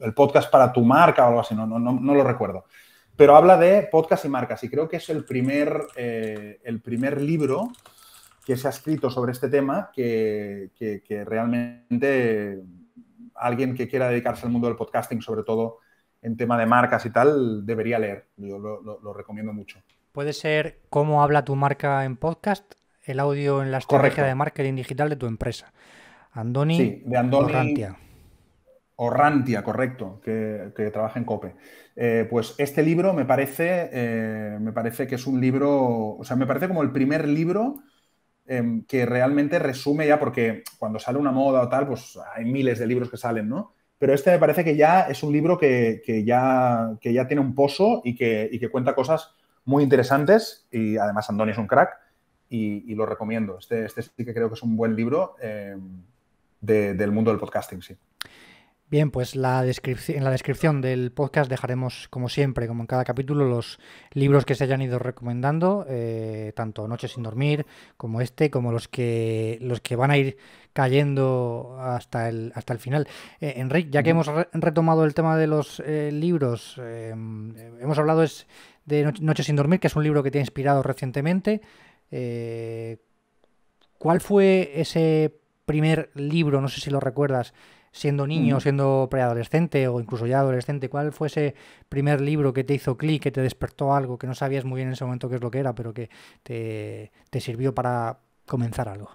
el podcast para tu marca o algo así, no, no, lo recuerdo. Pero habla de podcast y marcas, y creo que es el primer, el primer libro que se ha escrito sobre este tema que realmente alguien que quiera dedicarse al mundo del podcasting, sobre todo en tema de marcas y tal, debería leer. Yo lo, recomiendo mucho. Puede ser cómo habla tu marca en podcast, el audio en la estrategia de marketing digital de tu empresa. Andoni, sí, de Orrantia, correcto, que, trabaja en COPE. Eh, pues este libro me parece, eh, me parece que es un libro, o sea, me parece como el primer libro Em, que realmente resume ya, porque cuando sale una moda o tal, pues hay miles de libros que salen, ¿no? Pero este me parece que ya es un libro que, ya, ya tiene un pozo y que, cuenta cosas muy interesantes y además Andoni es un crack y, lo recomiendo. Este, este, sí que creo que es un buen libro em, del mundo del podcasting, sí. Bien, pues la en la descripción del podcast dejaremos, como siempre, como en cada capítulo, los libros que se hayan ido recomendando, eh, tanto Noche sin dormir como este, como los que, los que van a ir cayendo hasta el, hasta el final. Eh, Enrique, ya que hemos retomado el tema de los eh, libros, em, hemos hablado de Noche sin dormir, que es un libro que te ha inspirado recientemente. ¿Cuál fue ese primer libro, no sé si lo recuerdas, siendo niño, siendo preadolescente o incluso ya adolescente, ¿cuál fue ese primer libro que te hizo clic, que te despertó algo, que no sabías muy bien en ese momento qué es lo que era, pero que te, sirvió para comenzar algo?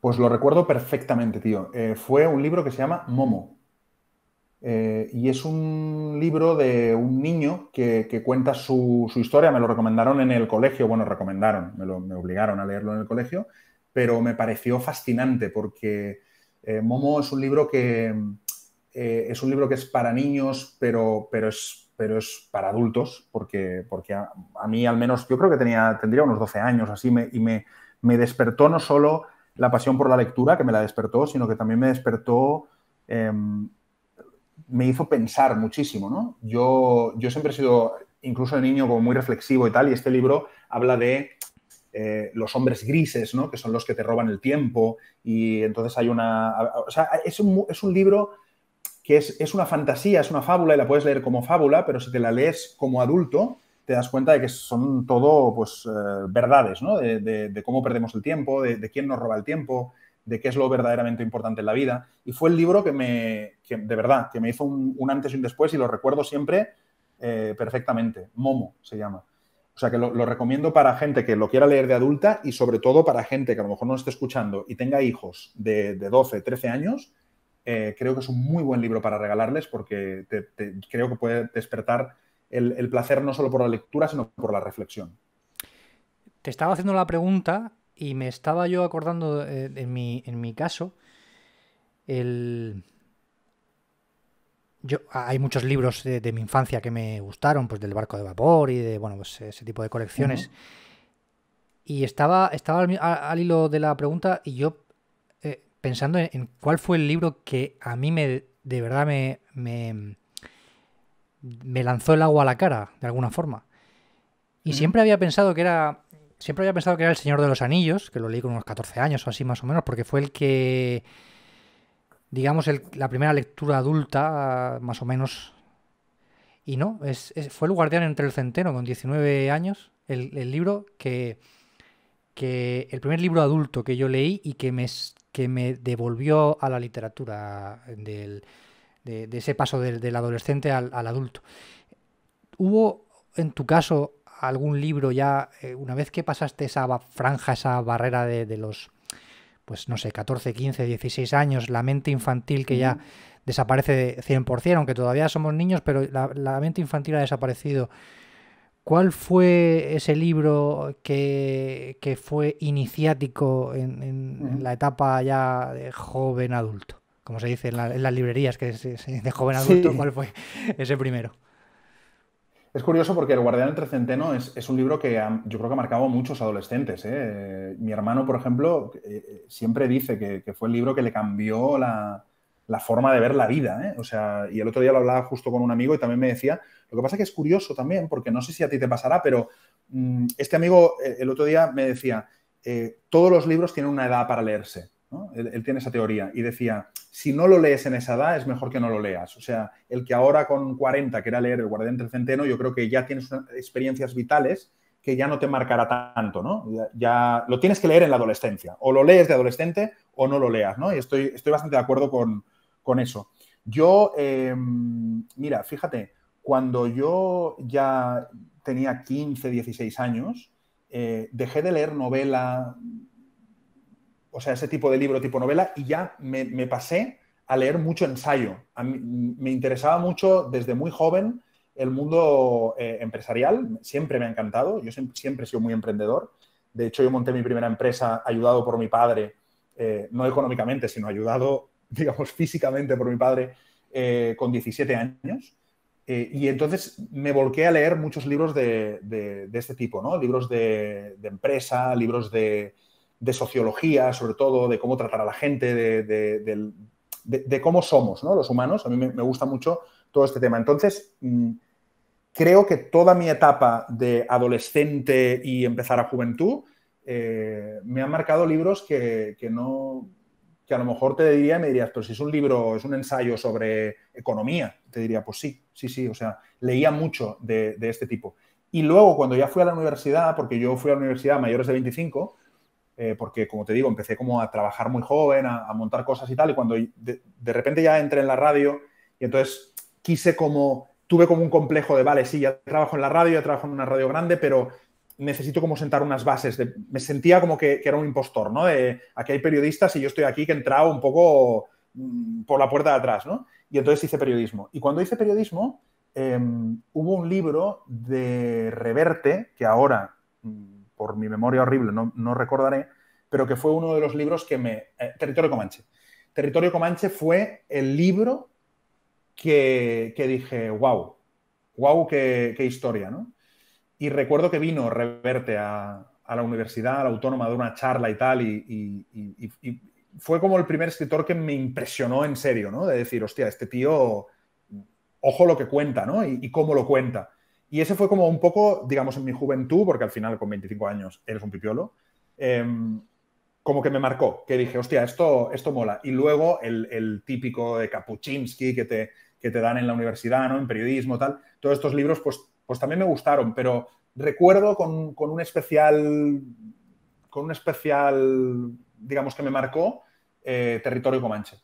Pues lo recuerdo perfectamente, tío. Eh, fue un libro que se llama Momo. Eh, y es un libro de un niño que, cuenta su, historia. Me lo recomendaron en el colegio, bueno, recomendaron, me, me obligaron a leerlo en el colegio, pero me pareció fascinante porque eh, Momo es un libro que eh, es un libro que es para niños, pero, pero, es, pero es para adultos, porque, porque a, mí al menos yo creo que tenía, tendría unos 12 años así, y me, me, despertó no solo la pasión por la lectura, que me la despertó, sino que también me despertó, em, me hizo pensar muchísimo, ¿no? Yo, yo siempre he sido, incluso de niño, como muy reflexivo y tal, y este libro habla de eh, los hombres grises, ¿no? que son los que te roban el tiempo. Y entonces hay una... O sea, es un, libro que es, una fantasía, es una fábula y la puedes leer como fábula, pero si te la lees como adulto, te das cuenta de que son todo pues, eh, verdades, ¿no? de, cómo perdemos el tiempo, de, quién nos roba el tiempo, de qué es lo verdaderamente importante en la vida. Y fue el libro que me, de verdad, que me hizo un, antes y un después y lo recuerdo siempre eh, perfectamente. Momo se llama. O sea que lo, recomiendo para gente que lo quiera leer de adulta y sobre todo para gente que a lo mejor no esté escuchando y tenga hijos de, 12, 13 años. Eh, creo que es un muy buen libro para regalarles porque creo que puede despertar el, placer no solo por la lectura, sino por la reflexión. Te estaba haciendo la pregunta y me estaba yo acordando eh, en, mi, en mi caso el, hay muchos libros de, mi infancia que me gustaron, pues del barco de vapor y de, bueno, pues ese tipo de colecciones. Y estaba, estaba al, hilo de la pregunta y yo eh, pensando en, cuál fue el libro que a mí me, de verdad me, me, lanzó el agua a la cara, de alguna forma. Y siempre había pensado que era. Siempre había pensado que era El Señor de los Anillos, que lo leí con unos 14 años o así más o menos, porque fue el que digamos, la primera lectura adulta, más o menos. Y no, es, fue El Guardián entre el Centeno, con 19 años, el, libro que, El primer libro adulto que yo leí y que me, devolvió a la literatura, de, ese paso del, adolescente al, adulto. ¿Hubo, en tu caso, algún libro ya, eh, una vez que pasaste esa franja, esa barrera de los pues no sé, 14, 15, 16 años, la mente infantil que ya desaparece 100%, aunque todavía somos niños, pero la, mente infantil ha desaparecido. ¿Cuál fue ese libro que, que fue iniciático en, en, la etapa ya de joven adulto? Como se dice en, las librerías, que de joven adulto, ¿cuál fue ese primero? Es curioso porque El Guardián entre Centeno es, un libro que yo creo que ha marcado a muchos adolescentes. ¿eh? Mi hermano, por ejemplo, eh, eh, siempre dice que, fue el libro que le cambió la, forma de ver la vida. O sea, y el otro día lo hablaba justo con un amigo y también me decía, lo que pasa es que es curioso también, porque no sé si a ti te pasará, pero mm, este amigo el otro día me decía, todos los libros tienen una edad para leerse. Él, tiene esa teoría y decía, si no lo lees en esa edad, es mejor que no lo leas. O sea, el que ahora con 40 quiera leer El guardián del centeno, yo creo que ya tienes experiencias vitales que ya no te marcará tanto, ¿no? Ya, lo tienes que leer en la adolescencia. O lo lees de adolescente o no lo leas, ¿no? Y estoy, estoy bastante de acuerdo con, eso. Yo, em, mira, fíjate, cuando yo ya tenía 15, 16 años, eh, dejé de leer novela, o sea, ese tipo de libro, tipo novela, y ya me, pasé a leer mucho ensayo. A mí, me interesaba mucho desde muy joven el mundo eh, empresarial, siempre me ha encantado, yo siempre, he sido muy emprendedor. De hecho, yo monté mi primera empresa ayudado por mi padre, eh, no económicamente, sino ayudado, digamos, físicamente por mi padre eh, con 17 años. y entonces me volqué a leer muchos libros de, de, este tipo, ¿no? Libros de empresa, libros de, de sociología, sobre todo, de cómo tratar a la gente, de, cómo somos ¿no? los humanos. A mí me, gusta mucho todo este tema. Entonces, mm, creo que toda mi etapa de adolescente y empezar a juventud eh, me han marcado libros que, no que a lo mejor te diría, me dirías, pero si es un libro, es un ensayo sobre economía, te diría, pues sí, sí, sí, o sea, leía mucho de, de este tipo. Y luego, cuando ya fui a la universidad, porque yo fui a la universidad mayores de 25, eh, porque como te digo, empecé como a trabajar muy joven, a, montar cosas y tal, y cuando de, repente ya entré en la radio, y entonces quise como, tuve como un complejo de, vale, sí, ya trabajo en la radio, ya trabajo en una radio grande, pero necesito como sentar unas bases, me sentía como que, era un impostor, ¿no? De, aquí hay periodistas y yo estoy aquí que he entrado un poco mm, por la puerta de atrás, ¿no? Y entonces hice periodismo. Y cuando hice periodismo, em, hubo un libro de Reverte, que ahora... Mm, por mi memoria horrible no, recordaré, pero que fue uno de los libros que me... Eh, Territorio Comanche. Territorio Comanche fue el libro que, dije, wow, wow, qué, historia, ¿no? Y recuerdo que vino Reverte a, la universidad, a la autónoma, de una charla y tal, y, y, fue como el primer escritor que me impresionó en serio, ¿no? De decir, hostia, este tío, ojo lo que cuenta, ¿no? y cómo lo cuenta. Y ese fue como un poco, digamos, en mi juventud, porque al final con 25 años eres un pipiolo, em, como que me marcó, que dije, hostia, esto, esto mola. Y luego el, típico de Kapuczynski que te, te dan en la universidad, ¿no? En periodismo, tal. Todos estos libros, pues, pues también me gustaron, pero recuerdo con, un especial, con un especial, digamos, que me marcó, eh, Territorio Comanche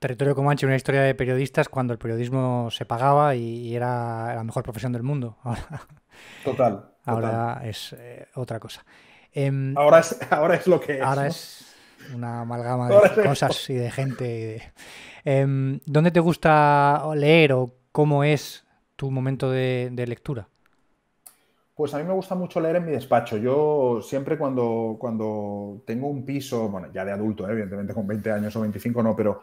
Territorio Comanche, una historia de periodistas cuando el periodismo se pagaba y, era la mejor profesión del mundo. total, ahora es eh, otra cosa. Em, ahora, es, lo que es. Ahora es una amalgama de cosas y de gente. Em, ¿Dónde te gusta leer o cómo es tu momento de, lectura? Pues a mí me gusta mucho leer en mi despacho. Yo siempre cuando, cuando tengo un piso, bueno, ya de adulto, eh, evidentemente con 20 años o 25 no, pero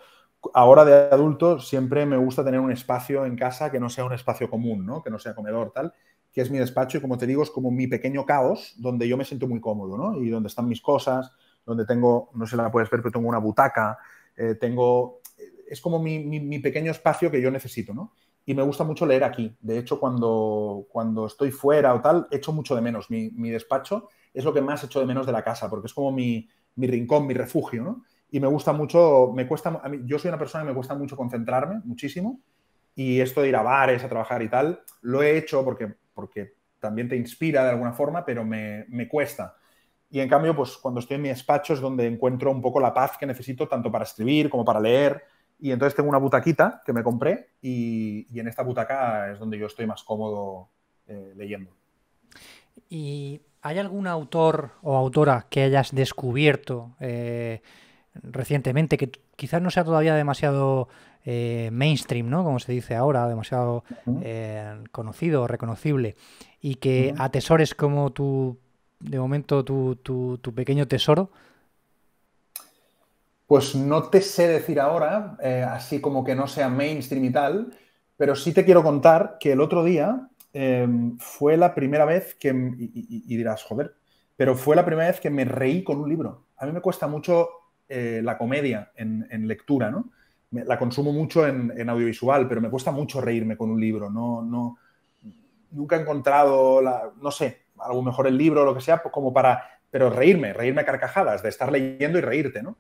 ahora de adulto siempre me gusta tener un espacio en casa que no sea un espacio común, ¿no? que no sea comedor, tal, que es mi despacho y como te digo es como mi pequeño caos donde yo me siento muy cómodo ¿no? y donde están mis cosas, donde tengo, no sé la puedes ver, pero tengo una butaca, eh, tengo, eh, es como mi, pequeño espacio que yo necesito. ¿no? Y me gusta mucho leer aquí. De hecho, cuando, cuando estoy fuera o tal, echo mucho de menos. Mi, mi despacho es lo que más echo de menos de la casa porque es como mi, rincón, mi refugio. ¿no? y me gusta mucho, me cuesta, a mí, yo soy una persona que me cuesta mucho concentrarme, muchísimo, y esto de ir a bares, a trabajar y tal, lo he hecho porque, porque también te inspira de alguna forma, pero me, me cuesta. Y en cambio, pues cuando estoy en mi despacho es donde encuentro un poco la paz que necesito, tanto para escribir como para leer. Y entonces tengo una butaquita que me compré y, y en esta butaca es donde yo estoy más cómodo eh, leyendo. ¿Y hay algún autor o autora que hayas descubierto? Eh, recientemente, que quizás no sea todavía demasiado eh, mainstream, ¿no? Como se dice ahora, demasiado eh, conocido, reconocible, y que atesores como tu, de momento, tu, pequeño tesoro. Pues no te sé decir ahora, eh, así como que no sea mainstream y tal, pero sí te quiero contar que el otro día em, fue la primera vez que, y dirás, joder, pero fue la primera vez que me reí con un libro. A mí me cuesta mucho eh, la comedia en, lectura, ¿no? La consumo mucho en, audiovisual, pero me cuesta mucho reírme con un libro. No, no, nunca he encontrado, no sé, algo mejor el libro o lo que sea, pues como para, pero reírme, reírme a carcajadas, de estar leyendo y reírte, ¿no?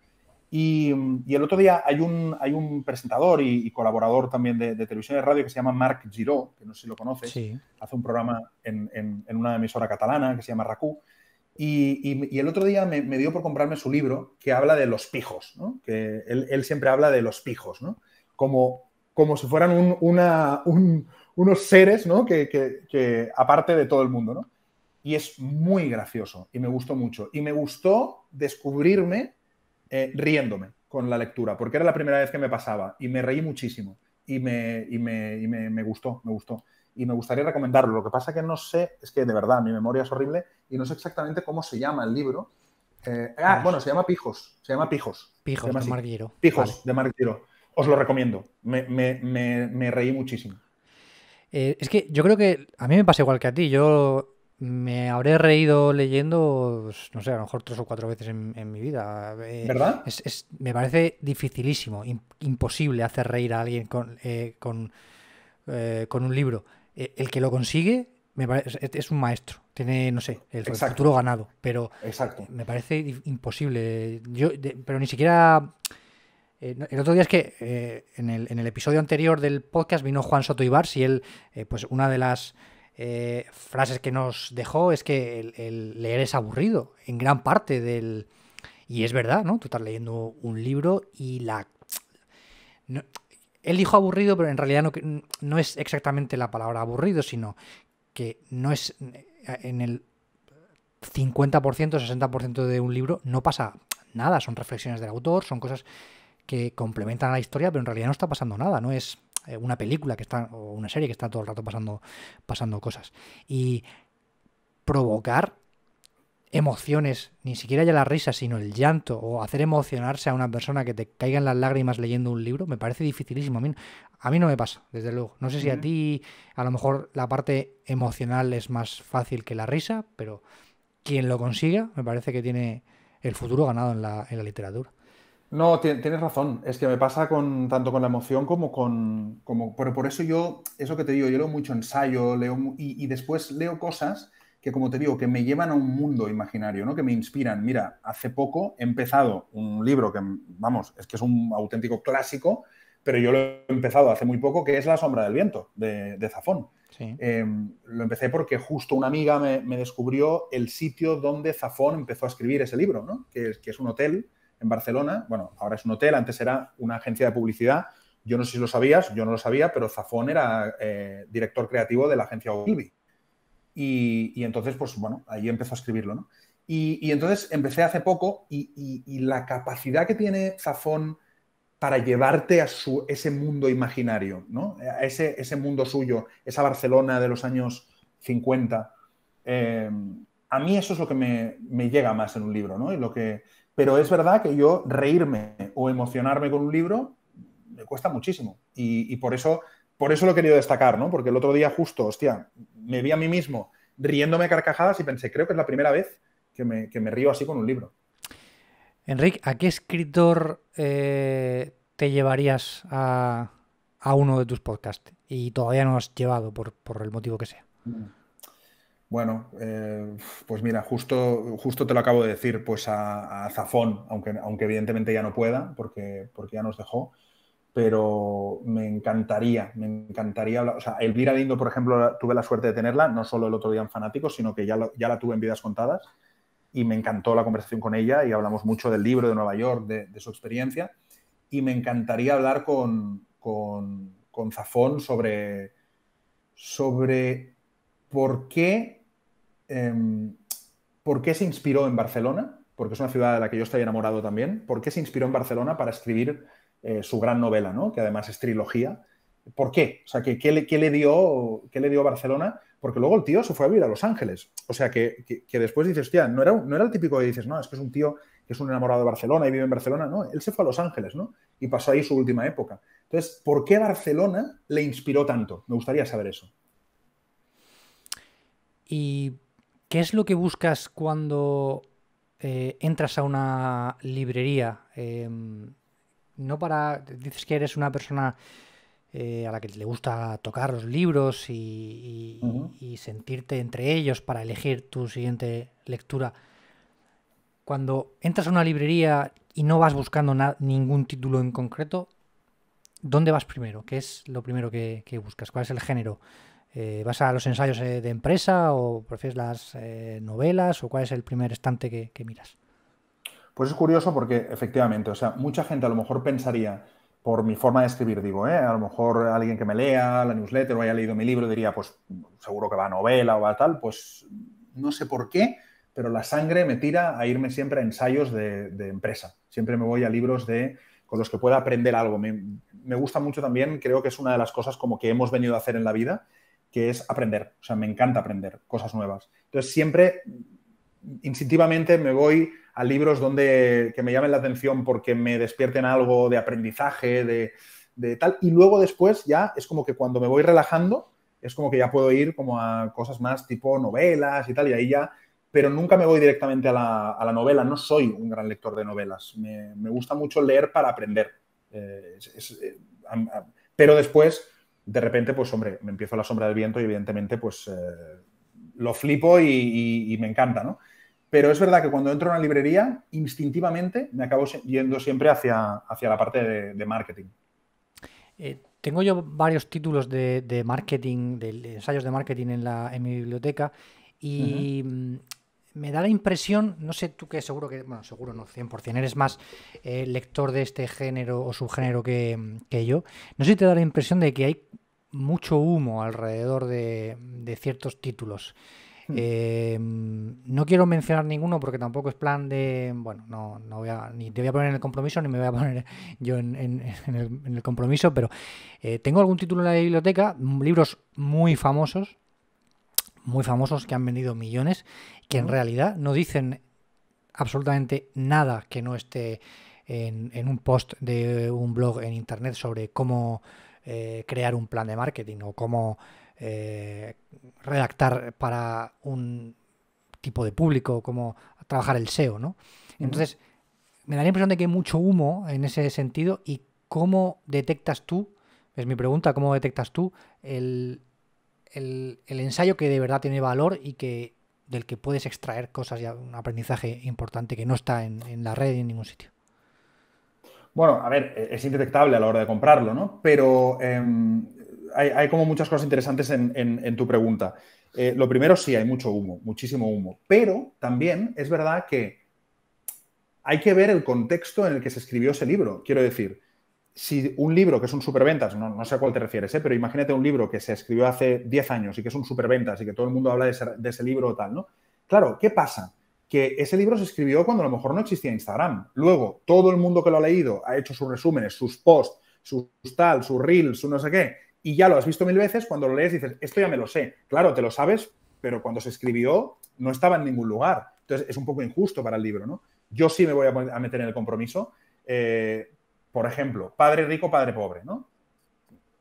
Y, el otro día hay un, presentador y, colaborador también de, televisión y radio que se llama Marc Giró, que no sé si lo conoces, hace un programa en, en, en, una emisora catalana que se llama RACU, y, el otro día me, dio por comprarme su libro que habla de los pijos, que él, siempre habla de los pijos, como, si fueran unos seres que, aparte de todo el mundo. Y es muy gracioso y me gustó mucho. Y me gustó descubrirme eh, riéndome con la lectura, porque era la primera vez que me pasaba y me reí muchísimo y me, y me, y me gustó, me gustó y me gustaría recomendarlo. Lo que pasa que no sé, es que de verdad mi memoria es horrible y no sé exactamente cómo se llama el libro. Eh, ah, bueno, se llama Pijos, se llama Pijos. Pijos de Marguero. Pijos de Marguero. Os lo recomiendo. Me, me, me, reí muchísimo. Eh, es que yo creo que a mí me pasa igual que a ti. Yo me habré reído leyendo, pues, no sé, a lo mejor tres o cuatro veces en, mi vida. Eh, ¿Verdad? Es, me parece dificilísimo, imposible hacer reír a alguien con, con, con un libro. Eh, el que lo consigue es un maestro. Tiene, no sé, el futuro ganado. Pero me parece imposible. Yo, pero ni siquiera. Eh, el otro día es que eh, en, el, episodio anterior del podcast vino Juan Soto Ibarz y él, pues una de las frases que nos dejó es que el, leer es aburrido en gran parte del. Y es verdad, ¿no? Tú estás leyendo un libro y la. Él dijo aburrido, pero en realidad no, no es exactamente la palabra aburrido, sino que no es en el 50%, 60% de un libro no pasa nada, son reflexiones del autor, son cosas que complementan a la historia, pero en realidad no está pasando nada, no es eh, una película que está o una serie que está todo el rato pasando pasando cosas y provocar emociones, ni siquiera ya la risa, sino el llanto, o hacer emocionarse a una persona que te caigan las lágrimas leyendo un libro, me parece dificilísimo. A mí, a mí no me pasa, desde luego. No sé si a ti a lo mejor la parte emocional es más fácil que la risa, pero quien lo consiga me parece que tiene el futuro ganado en la, en la literatura. No, tienes razón. Es que me pasa con, tanto con la emoción como con... Como, pero por eso yo, eso que te digo, yo leo mucho ensayo, leo y, y después leo cosas que, como te digo, que me llevan a un mundo imaginario, ¿no? Que me inspiran. Mira, hace poco he empezado un libro que, vamos, es que es un auténtico clásico, pero yo lo he empezado hace muy poco, que es La sombra del viento, de, Zafón. Sí. Em, lo empecé porque justo una amiga me, descubrió el sitio donde Zafón empezó a escribir ese libro, ¿no? que, que es un hotel en Barcelona. Bueno, ahora es un hotel, antes era una agencia de publicidad. Yo no sé si lo sabías, yo no lo sabía, pero Zafón era eh, director creativo de la agencia Ogilvy. Y, entonces, pues bueno, ahí empezó a escribirlo, ¿no? Y, entonces empecé hace poco y, la capacidad que tiene Zafón para llevarte a su, ese mundo imaginario, ¿no? A ese, ese mundo suyo, esa Barcelona de los años 50. Eh, a mí eso es lo que me, llega más en un libro, ¿no? Y lo que, pero es verdad que yo reírme o emocionarme con un libro me cuesta muchísimo. Y, por, eso, por eso lo he querido destacar, ¿no? Porque el otro día justo, hostia, me vi a mí mismo riéndome a carcajadas y pensé, creo que es la primera vez que me, río así con un libro. Enrique, ¿a qué escritor eh, te llevarías a, uno de tus podcasts? Y todavía no has llevado por, el motivo que sea. Bueno, eh, pues mira, justo, justo te lo acabo de decir, pues a, Zafón, aunque, aunque evidentemente ya no pueda, porque, porque ya nos dejó pero me encantaría, me encantaría hablar. O sea, Elvira Lindo, por ejemplo, tuve la suerte de tenerla, no solo el otro día en Fanáticos, sino que ya, la tuve en Vidas Contadas y me encantó la conversación con ella y hablamos mucho del libro de Nueva York, de, su experiencia. Y me encantaría hablar con, Zafón sobre, sobre por qué, em, por qué se inspiró en Barcelona, porque es una ciudad de la que yo estoy enamorado también, por qué se inspiró en Barcelona para escribir eh, su gran novela, ¿no? que además es trilogía. ¿Por qué? O sea, ¿qué, le, dio, qué le dio Barcelona? Porque luego el tío se fue a vivir a Los Ángeles. O sea, que, después dices, hostia, no era, no era el típico que dices, no, es que es un tío que es un enamorado de Barcelona y vive en Barcelona. No, él se fue a Los Ángeles, ¿no? Y pasó ahí su última época. Entonces, ¿por qué Barcelona le inspiró tanto? Me gustaría saber eso. ¿Y qué es lo que buscas cuando eh, entras a una librería? Em, no para... Dices que eres una persona eh, a la que le gusta tocar los libros y, sentirte entre ellos para elegir tu siguiente lectura. Cuando entras a una librería y no vas buscando ningún título en concreto, ¿dónde vas primero? ¿Qué es lo primero que, buscas? ¿Cuál es el género? Eh, ¿Vas a los ensayos eh, de empresa o prefieres las novelas? ¿O cuál es el primer estante que miras? Pues es curioso porque efectivamente, o sea, mucha gente a lo mejor pensaría, por mi forma de escribir, digo, eh, a lo mejor alguien que me lea la newsletter o haya leído mi libro diría, pues seguro que va a novela o va a tal, pues no sé por qué, pero la sangre me tira a irme siempre a ensayos de, empresa. Siempre me voy a libros de con los que pueda aprender algo. Me, me, gusta mucho también, creo que es una de las cosas como que hemos venido a hacer en la vida, que es aprender. O sea, me encanta aprender cosas nuevas. Entonces, siempre instintivamente me voy a libros donde, que me llamen la atención porque me despierten algo de aprendizaje, de, tal. Y luego después ya es como que cuando me voy relajando, es como que ya puedo ir como a cosas más tipo novelas y tal, y ahí ya, pero nunca me voy directamente a la, novela, no soy un gran lector de novelas, me, gusta mucho leer para aprender, eh, eh, pero después, de repente, pues hombre, me empiezo a la sombra del viento y evidentemente pues eh, lo flipo y, me encanta, ¿no? Pero es verdad que cuando entro a una librería, instintivamente me acabo yendo siempre hacia, hacia la parte de, marketing. Eh, tengo yo varios títulos de, marketing, de ensayos de marketing en, la, mi biblioteca y me da la impresión, no sé tú que seguro que, bueno, seguro no 100%, eres más eh, lector de este género o subgénero que, yo, no sé si te da la impresión de que hay mucho humo alrededor de, de ciertos títulos. Hmm. Em, no quiero mencionar ninguno porque tampoco es plan de. Bueno, no, voy a, ni te voy a poner en el compromiso, ni me voy a poner yo en, el, compromiso, pero eh, tengo algún título en la biblioteca, libros muy famosos, muy famosos que han vendido millones, que en realidad no dicen absolutamente nada que no esté en, un post de un blog en internet sobre cómo eh, crear un plan de marketing o cómo eh, redactar para un tipo de público, como trabajar el SEO, ¿no? Entonces, me da la impresión de que hay mucho humo en ese sentido y cómo detectas tú, es mi pregunta, cómo detectas tú el, ensayo que de verdad tiene valor y que del que puedes extraer cosas y un aprendizaje importante que no está en, la red y en ningún sitio. Bueno, a ver, e-, es indetectable a la hora de comprarlo, ¿no? Pero em, hay, como muchas cosas interesantes en, tu pregunta. Eh, lo primero, sí, hay mucho humo, muchísimo humo, pero también es verdad que hay que ver el contexto en el que se escribió ese libro. Quiero decir, si un libro que es un superventas, no, sé a cuál te refieres, ¿eh? pero imagínate un libro que se escribió hace 10 años y que es un superventas y que todo el mundo habla de ese, de ese libro o tal, ¿no? Claro, ¿qué pasa? Que ese libro se escribió cuando a lo mejor no existía Instagram. Luego, todo el mundo que lo ha leído ha hecho sus resúmenes, sus posts, sus tal, sus reels, su no sé qué y ya lo has visto mil veces, cuando lo lees dices, esto ya me lo sé. Claro, te lo sabes, pero cuando se escribió no estaba en ningún lugar. Entonces es un poco injusto para el libro, ¿no? Yo sí me voy a meter en el compromiso. Eh, por ejemplo, Padre Rico, Padre Pobre, ¿no?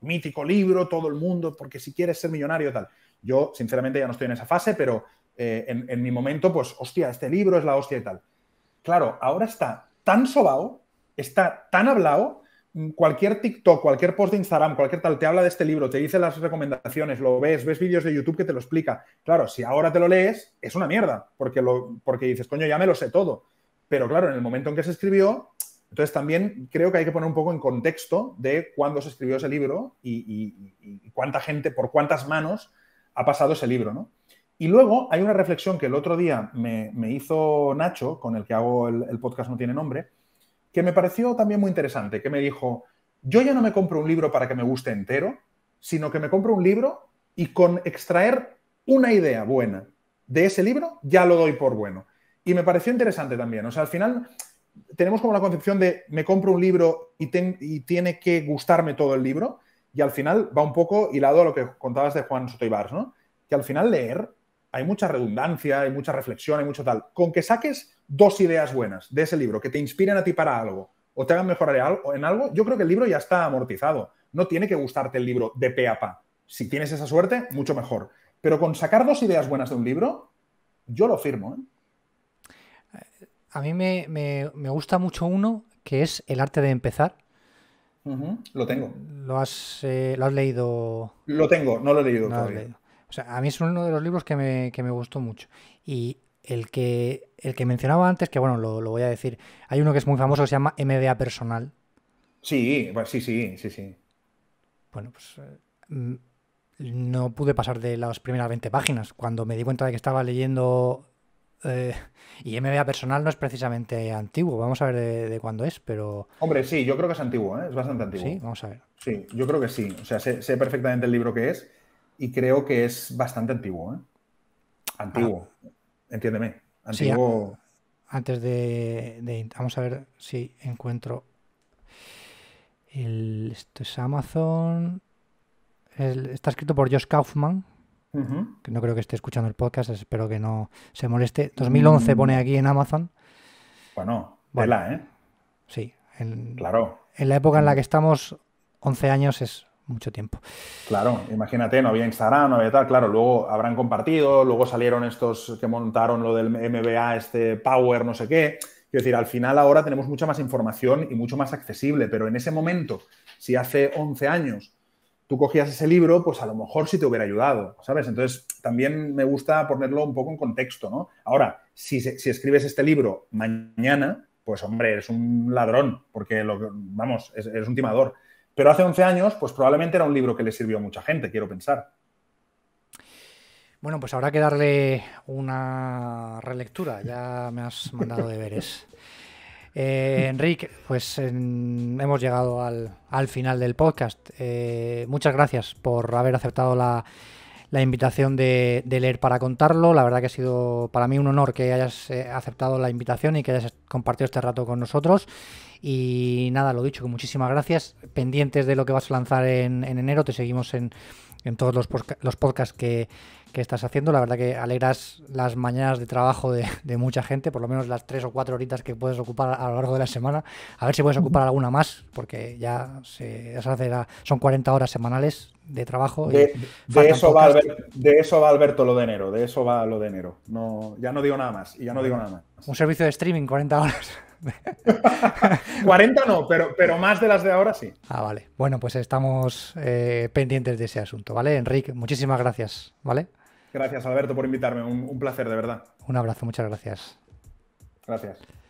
Mítico libro, todo el mundo, porque si quieres ser millonario, tal. Yo, sinceramente, ya no estoy en esa fase, pero eh, en, mi momento, pues, hostia, este libro es la hostia y tal. Claro, ahora está tan sobao, está tan hablado, cualquier TikTok, cualquier post de Instagram, cualquier tal, te habla de este libro, te dice las recomendaciones, lo ves, ves vídeos de YouTube que te lo explica. Claro, si ahora te lo lees, es una mierda, porque, lo, porque dices, coño, ya me lo sé todo. Pero claro, en el momento en que se escribió, entonces también creo que hay que poner un poco en contexto de cuándo se escribió ese libro y, cuánta gente, por cuántas manos ha pasado ese libro, ¿no? Y luego hay una reflexión que el otro día me, me hizo Nacho, con el que hago el podcast No Tiene Nombre, que me pareció también muy interesante, que me dijo, yo ya no me compro un libro para que me guste entero, sino que me compro un libro y con extraer una idea buena de ese libro ya lo doy por bueno. Y me pareció interesante también. O sea, al final tenemos como la concepción de me compro un libro y, tiene que gustarme todo el libro. Y al final va un poco hilado a lo que contabas de Juan Sotoibars, ¿no? Que al final leer hay mucha redundancia, hay mucha reflexión, hay mucho tal. Con que saques dos ideas buenas de ese libro que te inspiren a ti para algo o te hagan mejorar en algo, yo creo que el libro ya está amortizado. No tiene que gustarte el libro de pe a pa. Si tienes esa suerte, mucho mejor. Pero con sacar dos ideas buenas de un libro, yo lo firmo. ¿eh? A mí me, me, gusta mucho uno que es El arte de empezar. Lo tengo. ¿Lo has, eh, ¿Lo has leído? Lo tengo, no lo he leído a mí es uno de los libros que me, que me gustó mucho. Y el que, el que mencionaba antes, que bueno, lo, voy a decir, hay uno que es muy famoso que se llama MBA Personal. Sí, sí, sí, sí, sí. Bueno, pues mm, no pude pasar de las primeras 20 páginas. Cuando me di cuenta de que estaba leyendo eh, y MBA personal no es precisamente antiguo, vamos a ver de, cuándo es, pero... Hombre, sí, yo creo que es antiguo, ¿eh? es bastante antiguo. Sí, vamos a ver. Sí, yo creo que sí, o sea, sé, perfectamente el libro que es y creo que es bastante antiguo. ¿eh? Antiguo entiéndeme. Antiguo. antes de, Vamos a ver si encuentro. esto es Amazon. está escrito por Josh Kaufman. que No creo que esté escuchando el podcast, espero que no se moleste. 2011 pone aquí en Amazon. Bueno, bueno vela, ¿eh? Sí. claro. En la época en la que estamos, 11 años es mucho tiempo. Claro, imagínate, no había Instagram, no había tal, claro, luego habrán compartido, luego salieron estos que montaron lo del MBA, este Power, no sé qué. Quiero decir, al final ahora tenemos mucha más información y mucho más accesible, pero en ese momento, si hace 11 años tú cogías ese libro, pues a lo mejor sí te hubiera ayudado, ¿sabes? Entonces, también me gusta ponerlo un poco en contexto, ¿no? Ahora, si, si escribes este libro mañana, pues hombre, eres un ladrón, porque, lo, vamos, eres un timador. Pero hace 11 años, pues probablemente era un libro que le sirvió a mucha gente, quiero pensar. Bueno, pues habrá que darle una relectura. Ya me has mandado deberes. Eh, Enrique, pues hemos llegado al, final del podcast. Eh, muchas gracias por haber aceptado la, invitación de, de, leer para contarlo. La verdad que ha sido para mí un honor que hayas eh, aceptado la invitación y que hayas compartido este rato con nosotros. Y nada, lo dicho, que muchísimas gracias. Pendientes de lo que vas a lanzar en, enero, te seguimos en, todos los, los podcasts que, estás haciendo. La verdad que alegras las mañanas de trabajo de, mucha gente, por lo menos las tres o cuatro horitas que puedes ocupar a lo largo de la semana. A ver si puedes ocupar alguna más, porque ya se, hace son 40 horas semanales de trabajo. De, eso va Alberto, de eso va Alberto lo de enero, de eso va lo de enero. No, ya no digo nada más y ya no digo nada más. Un servicio de streaming, 40 horas. 40 no, pero, pero más de las de ahora sí. Ah, vale. Bueno, pues estamos eh, pendientes de ese asunto, ¿vale? Enrique, muchísimas gracias, ¿vale? Gracias, Alberto, por invitarme. un placer, de verdad. Un abrazo, muchas gracias. Gracias.